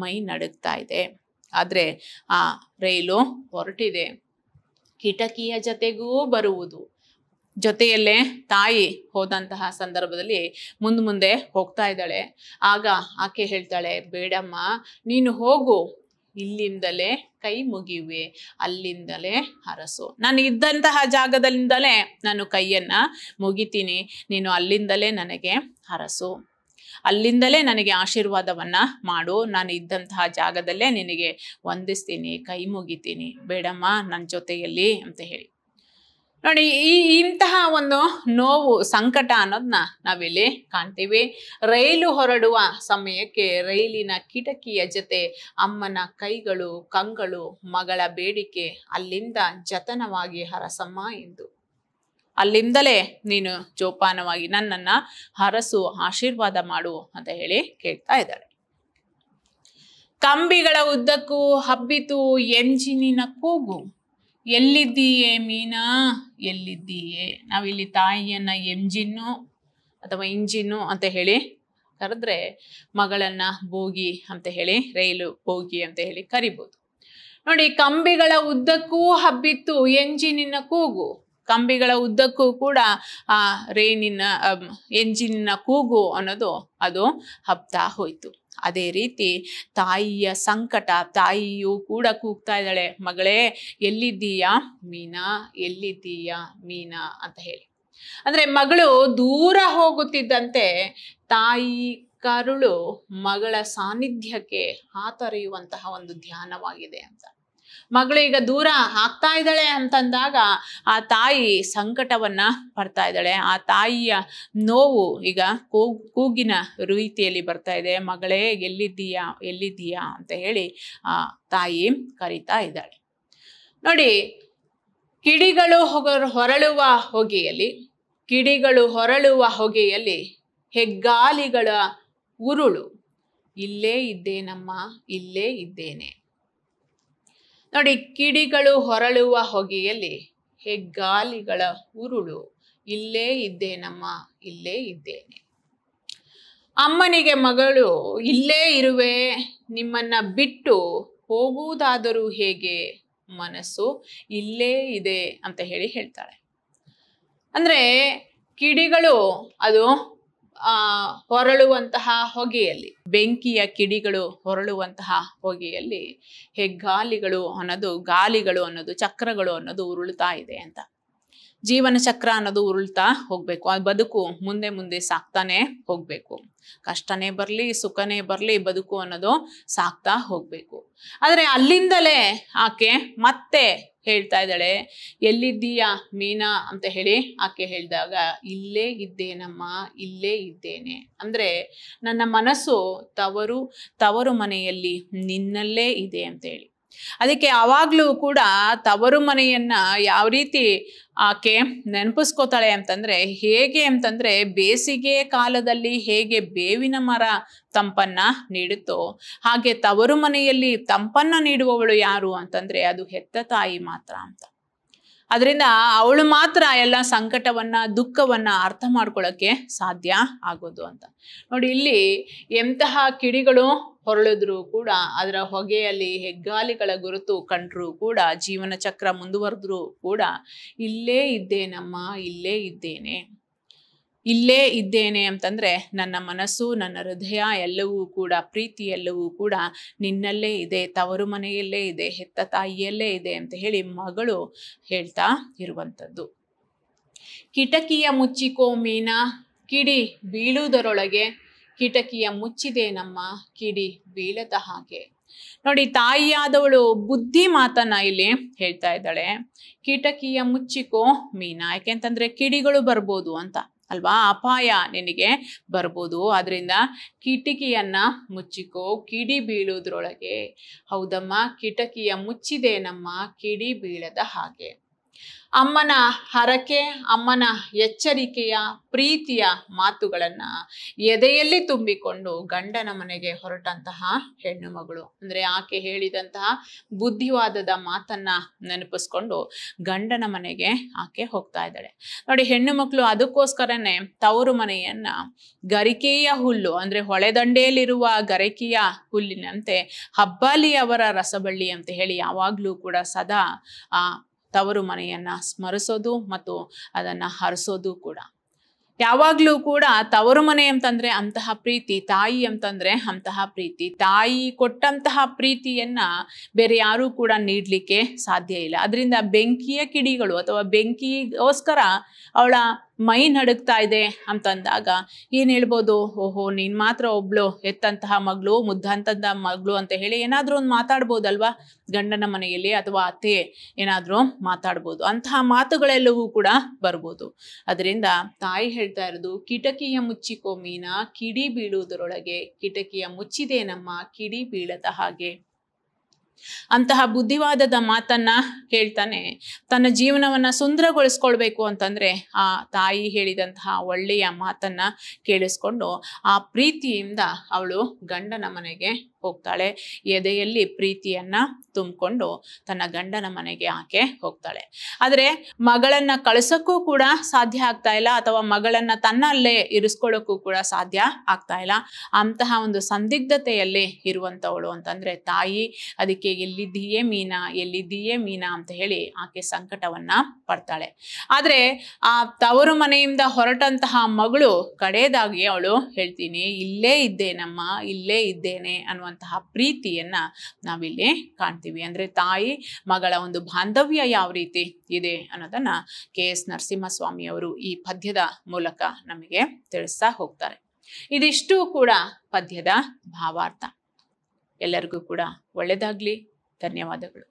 ಮೈ ನಡುಗ್ತಾ ಇದೆ ಆದರೆ ಆ ರೈಲು ಹೊರಟಿದೆ ಕಿಟಕಿಯ ಜತೆಗೂ ಬರುವುದು ಜೊತೆಯಲ್ಲೇ ತಾಯಿ ಹೋದಂತಹ ಸಂದರ್ಭದಲ್ಲಿ ಮುಂದೆ ಮುಂದೆ ಹೋಗ್ತಾ ಇದ್ದಾಳೆ ಆಗ ಆಕೆ ಹೇಳ್ತಾಳೆ ಬೇಡಮ್ಮ ನೀನು ಹೋಗು ಇಲ್ಲಿಂದಲೇ ಕೈ ಮುಗಿಯುವೆ ಅಲ್ಲಿಂದಲೇ ಹರಸು ನಾನು ಇದ್ದಂತಹ ಜಾಗದಲ್ಲಿಂದಲೇ ನಾನು ಕೈಯನ್ನು ಮುಗಿತೀನಿ ನೀನು ಅಲ್ಲಿಂದಲೇ ನನಗೆ ಹರಸು ಅಲ್ಲಿಂದಲೇ ನನಗೆ ಆಶೀರ್ವಾದವನ್ನು ಮಾಡು ನಾನು ಇದ್ದಂತಹ ಜಾಗದಲ್ಲೇ ನಿನಗೆ ವಂದಿಸ್ತೀನಿ ಕೈ ಮುಗಿತೀನಿ ಬೇಡಮ್ಮ ನನ್ನ ಜೊತೆಯಲ್ಲಿ ಅಂತ ಹೇಳಿ ನೋಡಿ ಈ ಇಂತಹ ಒಂದು ನೋವು ಸಂಕಟ ಅನ್ನೋದನ್ನ ನಾವಿಲ್ಲಿ ಕಾಣ್ತೀವಿ ರೈಲು ಹೊರಡುವ ಸಮಯಕ್ಕೆ ರೈಲಿನ ಕಿಟಕಿಯ ಜೊತೆ ಅಮ್ಮನ ಕೈಗಳು ಕಂಗಳು ಮಗಳ ಬೇಡಿಕೆ ಅಲ್ಲಿಂದ ಜತನವಾಗಿ ಹರಸಮ್ಮ ಎಂದು ಅಲ್ಲಿಂದಲೇ ನೀನು ಜೋಪಾನವಾಗಿ ನನ್ನನ್ನ ಹರಸು ಆಶೀರ್ವಾದ ಮಾಡು ಅಂತ ಹೇಳಿ ಕೇಳ್ತಾ ಇದ್ದಾಳೆ ಕಂಬಿಗಳ ಉದ್ದಕ್ಕೂ ಹಬ್ಬಿತು ಎಂಜಿನಿನ ಕೂಗು ಎಲ್ಲಿದ್ದೀಯೆ ಮೀನಾ ಎಲ್ಲಿದ್ದೀಯೆ ನಾವಿಲ್ಲಿ ತಾಯಿಯನ್ನು ಎಂಜಿನ್ನು ಅಥವಾ ಇಂಜಿನ್ನು ಅಂತ ಹೇಳಿ ಕರೆದ್ರೆ ಮಗಳನ್ನ ಬೋಗಿ ಅಂತ ಹೇಳಿ ರೈಲು ಬೋಗಿ ಅಂತ ಹೇಳಿ ಕರಿಬೋದು ನೋಡಿ ಕಂಬಿಗಳ ಉದ್ದಕ್ಕೂ ಹಬ್ಬಿತ್ತು ಎಂಜಿನಿನ ಕೂಗು ಕಂಬಿಗಳ ಉದ್ದಕ್ಕೂ ಕೂಡ ಆ ರೈನಿನ ಎಂಜಿನ್ನ ಕೂಗು ಅನ್ನೋದು ಅದು ಹಬ್ತಾ ಹೋಯಿತು ಅದೇ ರೀತಿ ತಾಯಿಯ ಸಂಕಟ ತಾಯಿಯು ಕೂಡ ಕೂಗ್ತಾ ಇದ್ದಾಳೆ ಮಗಳೇ ಎಲ್ಲಿದ್ದೀಯಾ ಮೀನಾ ಎಲ್ಲಿದ್ದೀಯಾ ಮೀನಾ ಅಂತ ಹೇಳಿ ಅಂದ್ರೆ ಮಗಳು ದೂರ ಹೋಗುತ್ತಿದ್ದಂತೆ ತಾಯಿ ಕರುಳು ಮಗಳ ಸಾನ್ನಿಧ್ಯಕ್ಕೆ ಹಾತೊರೆಯುವಂತಹ ಒಂದು ಧ್ಯಾನವಾಗಿದೆ ಅಂತ ಮಗಳು ಈಗ ದೂರ ಆಗ್ತಾ ಇದ್ದಾಳೆ ಅಂತಂದಾಗ ಆ ತಾಯಿ ಸಂಕಟವನ್ನ ಬರ್ತಾ ಇದ್ದಾಳೆ ಆ ತಾಯಿಯ ನೋವು ಈಗ ಕೂಗಿನ ರೀತಿಯಲ್ಲಿ ಬರ್ತಾ ಇದೆ ಮಗಳೇ ಎಲ್ಲಿದ್ದೀಯಾ ಎಲ್ಲಿದ್ದೀಯಾ ಅಂತ ಹೇಳಿ ಆ ತಾಯಿ ಕರಿತಾ ಇದ್ದಾಳೆ ನೋಡಿ ಕಿಡಿಗಳು ಹೊರಳುವ ಹೊಗೆಯಲ್ಲಿ ಕಿಡಿಗಳು ಹೊರಳುವ ಹೊಗೆಯಲ್ಲಿ ಹೆಗ್ಗಾಲಿಗಳ ಉರುಳು ಇಲ್ಲೇ ಇದ್ದೇನಮ್ಮ ಇಲ್ಲೇ ಇದ್ದೇನೆ ನೋಡಿ ಕಿಡಿಗಳು ಹೊರಳುವ ಹೊಗೆಯಲ್ಲಿ ಹೆಗ್ಗಾಲಿಗಳ ಉರುಳು ಇಲ್ಲೇ ಇದ್ದೇನಮ್ಮ ಇಲ್ಲೇ ಇದ್ದೇನೆ ಅಮ್ಮನಿಗೆ ಮಗಳು ಇಲ್ಲೇ ಇರುವೆ ನಿಮ್ಮನ್ನ ಬಿಟ್ಟು ಹೋಗುವುದಾದರೂ ಹೇಗೆ ಮನಸ್ಸು ಇಲ್ಲೇ ಇದೆ ಅಂತ ಹೇಳಿ ಹೇಳ್ತಾಳೆ ಅಂದರೆ ಕಿಡಿಗಳು ಅದು ಆ ಹೊರಳುವಂತಹ ಹೊಗೆಯಲ್ಲಿ ಬೆಂಕಿಯ ಕಿಡಿಗಳು ಹೊರಳುವಂತಹ ಹೊಗೆಯಲ್ಲಿ ಹೆಗ್ಗಾಲಿಗಳು ಅನ್ನೋದು ಗಾಲಿಗಳು ಅನ್ನೋದು ಚಕ್ರಗಳು ಅನ್ನೋದು ಉರುಳ್ತಾ ಇದೆ ಅಂತ ಜೀವನ ಚಕ್ರ ಅನ್ನೋದು ಉರುಳ್ತಾ ಹೋಗ್ಬೇಕು ಆ ಬದುಕು ಮುಂದೆ ಮುಂದೆ ಸಾಕ್ತಾನೆ ಹೋಗ್ಬೇಕು ಕಷ್ಟನೇ ಬರಲಿ ಸುಖನೇ ಬರಲಿ ಬದುಕು ಅನ್ನೋದು ಸಾಕ್ತಾ ಹೋಗ್ಬೇಕು ಆದರೆ ಅಲ್ಲಿಂದಲೇ ಆಕೆ ಮತ್ತೆ ಹೇಳ್ತಾ ಇದ್ದಾಳೆ ಎಲ್ಲಿದ್ದೀಯಾ ಮೀನಾ ಅಂತ ಹೇಳಿ ಆಕೆ ಹೇಳಿದಾಗ ಇಲ್ಲೇ ಇದ್ದೇನಮ್ಮ ಇಲ್ಲೇ ಇದ್ದೇನೆ ಅಂದರೆ ನನ್ನ ಮನಸ್ಸು ತವರು ತವರು ಮನೆಯಲ್ಲಿ ನಿನ್ನಲ್ಲೇ ಇದೆ ಅಂತೇಳಿ ಅದಕ್ಕೆ ಆವಾಗಲೂ ಕೂಡ ತವರು ಮನೆಯನ್ನ ಯಾವ ರೀತಿ ಆಕೆ ನೆನಪಿಸ್ಕೋತಾಳೆ ಅಂತಂದ್ರೆ ಹೇಗೆ ಅಂತಂದ್ರೆ ಬೇಸಿಗೆ ಕಾಲದಲ್ಲಿ ಹೇಗೆ ಬೇವಿನ ಮರ ತಂಪನ್ನ ನೀಡುತ್ತೋ ಹಾಗೆ ತವರು ಮನೆಯಲ್ಲಿ ತಂಪನ್ನ ನೀಡುವವಳು ಯಾರು ಅಂತಂದ್ರೆ ಅದು ಹೆತ್ತ ತಾಯಿ ಮಾತ್ರ ಅಂತ ಅದರಿಂದ ಅವಳು ಮಾತ್ರ ಎಲ್ಲ ಸಂಕಟವನ್ನ ದುಃಖವನ್ನ ಅರ್ಥ ಮಾಡ್ಕೊಳ್ಳೋಕ್ಕೆ ಸಾಧ್ಯ ಆಗೋದು ಅಂತ ನೋಡಿ ಇಲ್ಲಿ ಎಂತಹ ಕಿಡಿಗಳು ಹೊರಳಿದ್ರೂ ಕೂಡ ಅದರ ಹೊಗೆಯಲ್ಲಿ ಹೆಗ್ಗಾಲಿಗಳ ಗುರುತು ಕಂಡರೂ ಕೂಡ ಜೀವನ ಚಕ್ರ ಮುಂದುವರೆದ್ರೂ ಕೂಡ ಇಲ್ಲೇ ಇದ್ದೇನಮ್ಮ ನಮ್ಮ ಇಲ್ಲೇ ಇದ್ದೇನೆ ಇಲ್ಲೇ ಇದ್ದೇನೆ ಅಂತಂದ್ರೆ ನನ್ನ ಮನಸ್ಸು ನನ್ನ ಹೃದಯ ಎಲ್ಲವೂ ಕೂಡ ಪ್ರೀತಿ ಎಲ್ಲವೂ ಕೂಡ ನಿನ್ನಲ್ಲೇ ಇದೆ ತವರು ಮನೆಯಲ್ಲೇ ಇದೆ ಹೆತ್ತ ತಾಯಿಯಲ್ಲೇ ಇದೆ ಅಂತ ಹೇಳಿ ಮಗಳು ಹೇಳ್ತಾ ಇರುವಂಥದ್ದು ಕಿಟಕಿಯ ಮುಚ್ಚಿಕೋ ಮೀನ ಕಿಡಿ ಬೀಳುವುದರೊಳಗೆ ಕಿಟಕಿಯ ಮುಚ್ಚಿದೆ ನಮ್ಮ ಕಿಡಿ ಬೀಳದ ಹಾಗೆ ನೋಡಿ ತಾಯಿಯಾದವಳು ಬುದ್ಧಿ ಮಾತನ್ನ ಇಲ್ಲಿ ಹೇಳ್ತಾ ಇದ್ದಾಳೆ ಕಿಟಕಿಯ ಮುಚ್ಚಿಕೋ ಮೀನ ಯಾಕೆಂತಂದ್ರೆ ಕಿಡಿಗಳು ಬರ್ಬೋದು ಅಂತ ಅಲ್ವಾ ಅಪಾಯ ನಿನಗೆ ಬರ್ಬೋದು ಅದರಿಂದ ಕಿಟಕಿಯನ್ನು ಮುಚ್ಚಿಕೋ ಕಿಡಿ ಬೀಳೋದ್ರೊಳಗೆ ಹೌದಮ್ಮ ಕಿಟಕಿಯ ಮುಚ್ಚಿದೆ ನಮ್ಮ ಕಿಡಿ ಬೀಳದ ಹಾಗೆ ಅಮ್ಮನ ಹರಕೆ ಅಮ್ಮನ ಎಚ್ಚರಿಕೆಯ ಪ್ರೀತಿಯ ಮಾತುಗಳನ್ನು ಎದೆಯಲ್ಲಿ ತುಂಬಿಕೊಂಡು ಗಂಡನ ಮನೆಗೆ ಹೊರಟಂತಹ ಹೆಣ್ಣು ಮಗಳು ಅಂದರೆ ಆಕೆ ಹೇಳಿದಂತಹ ಬುದ್ಧಿವಾದದ ಮಾತನ್ನು ನೆನಪಿಸ್ಕೊಂಡು ಗಂಡನ ಮನೆಗೆ ಆಕೆ ಹೋಗ್ತಾ ಇದ್ದಾಳೆ ನೋಡಿ ಹೆಣ್ಣು ಮಕ್ಕಳು ಅದಕ್ಕೋಸ್ಕರನೇ ತವರು ಮನೆಯನ್ನು ಗರಿಕೆಯ ಹುಲ್ಲು ಅಂದರೆ ಹೊಳೆದಂಡೆಯಲ್ಲಿರುವ ಗರಿಕೆಯ ಹುಲ್ಲಿನಂತೆ ಹಬ್ಬಾಲಿಯವರ ರಸಬಳ್ಳಿ ಅಂತ ಹೇಳಿ ಯಾವಾಗಲೂ ಕೂಡ ಸದಾ ಆ ತವರು ಮನೆಯನ್ನು ಸ್ಮರಿಸೋದು ಮತ್ತು ಅದನ್ನು ಹರಿಸೋದು ಕೂಡ ಯಾವಾಗಲೂ ಕೂಡ ತವರು ಮನೆ ಅಂತಂದರೆ ಅಂತಹ ಪ್ರೀತಿ ತಾಯಿ ಅಂತಂದರೆ ಅಂತಹ ಪ್ರೀತಿ ತಾಯಿ ಕೊಟ್ಟಂತಹ ಪ್ರೀತಿಯನ್ನು ಬೇರೆ ಯಾರೂ ಕೂಡ ನೀಡಲಿಕ್ಕೆ ಸಾಧ್ಯ ಇಲ್ಲ ಅದರಿಂದ ಬೆಂಕಿಯ ಕಿಡಿಗಳು ಅಥವಾ ಬೆಂಕಿಗೋಸ್ಕರ ಅವಳ ಮೈ ನಡುಗ್ತಾ ಇದೆ ಅಂತಂದಾಗ ಏನು ಹೇಳ್ಬೋದು ಓಹೋ ನೀನು ಮಾತ್ರ ಒಬ್ಳು ಎತ್ತಂತಹ ಮಗಳು ಮುದ್ದಂತಹ ಮಗಳು ಅಂತ ಹೇಳಿ ಏನಾದರೂ ಒಂದು ಮಾತಾಡ್ಬೋದಲ್ವಾ ಗಂಡನ ಮನೆಯಲ್ಲಿ ಅಥವಾ ಅತ್ತೆ ಏನಾದರೂ ಮಾತಾಡ್ಬೋದು ಅಂತಹ ಮಾತುಗಳೆಲ್ಲವೂ ಕೂಡ ಬರ್ಬೋದು ಅದರಿಂದ ತಾಯಿ ಹೇಳ್ತಾ ಇರೋದು ಕಿಟಕಿಯ ಮುಚ್ಚಿಕೋ ಮೀನ ಕಿಡಿ ಬೀಳುವುದರೊಳಗೆ ಕಿಟಕಿಯ ಮುಚ್ಚಿದೆ ನಮ್ಮ ಕಿಡಿ ಬೀಳದ ಹಾಗೆ ಅಂತಹ ಬುದ್ಧಿವಾದದ ಮಾತನ್ನ ಹೇಳ್ತಾನೆ ತನ್ನ ಜೀವನವನ್ನ ಸುಂದರಗೊಳಿಸ್ಕೊಳ್ಬೇಕು ಅಂತಂದ್ರೆ ಆ ತಾಯಿ ಹೇಳಿದಂತಹ ಒಳ್ಳೆಯ ಮಾತನ್ನ ಕೇಳಿಸ್ಕೊಂಡು ಆ ಪ್ರೀತಿಯಿಂದ ಅವಳು ಗಂಡನ ಮನೆಗೆ ಹೋಗ್ತಾಳೆ ಎದೆಯಲ್ಲಿ ಪ್ರೀತಿಯನ್ನ ತುಂಬಿಕೊಂಡು ತನ್ನ ಗಂಡನ ಮನೆಗೆ ಆಕೆ ಹೋಗ್ತಾಳೆ ಆದರೆ ಮಗಳನ್ನ ಕಳಿಸೋಕ್ಕೂ ಕೂಡ ಸಾಧ್ಯ ಆಗ್ತಾ ಇಲ್ಲ ಅಥವಾ ಮಗಳನ್ನ ತನ್ನಲ್ಲೇ ಇರಿಸ್ಕೊಳ್ಳೋಕ್ಕೂ ಕೂಡ ಸಾಧ್ಯ ಆಗ್ತಾ ಇಲ್ಲ ಅಂತಹ ಒಂದು ಸಂದಿಗ್ಧತೆಯಲ್ಲಿ ಇರುವಂಥವಳು ಅಂತಂದ್ರೆ ತಾಯಿ ಅದಕ್ಕೆ ಎಲ್ಲಿದ್ದೀಯೇ ಮೀನಾ ಎಲ್ಲಿದ್ದೀಯೇ ಮೀನಾ ಅಂತ ಹೇಳಿ ಆಕೆ ಸಂಕಟವನ್ನ ಪಡ್ತಾಳೆ ಆದರೆ ಆ ತವರು ಮನೆಯಿಂದ ಹೊರಟಂತಹ ಮಗಳು ಕಡೆಯದಾಗಿ ಅವಳು ಹೇಳ್ತೀನಿ ಇಲ್ಲೇ ಇದ್ದೇನಮ್ಮ ಇಲ್ಲೇ ಇದ್ದೇನೆ ಅನ್ನುವಂಥ ಅನ್ನುವಂತಹ ಪ್ರೀತಿಯನ್ನು ನಾವಿಲ್ಲಿ ಕಾಣ್ತೀವಿ ಅಂದರೆ ತಾಯಿ ಮಗಳ ಒಂದು ಬಾಂಧವ್ಯ ಯಾವ ರೀತಿ ಇದೆ ಅನ್ನೋದನ್ನು ಕೆ ಎಸ್ ಅವರು ಈ ಪದ್ಯದ ಮೂಲಕ ನಮಗೆ ತಿಳಿಸ್ತಾ ಹೋಗ್ತಾರೆ ಇದಿಷ್ಟು ಕೂಡ ಪದ್ಯದ ಭಾವಾರ್ಥ ಎಲ್ಲರಿಗೂ ಕೂಡ ಒಳ್ಳೆಯದಾಗಲಿ ಧನ್ಯವಾದಗಳು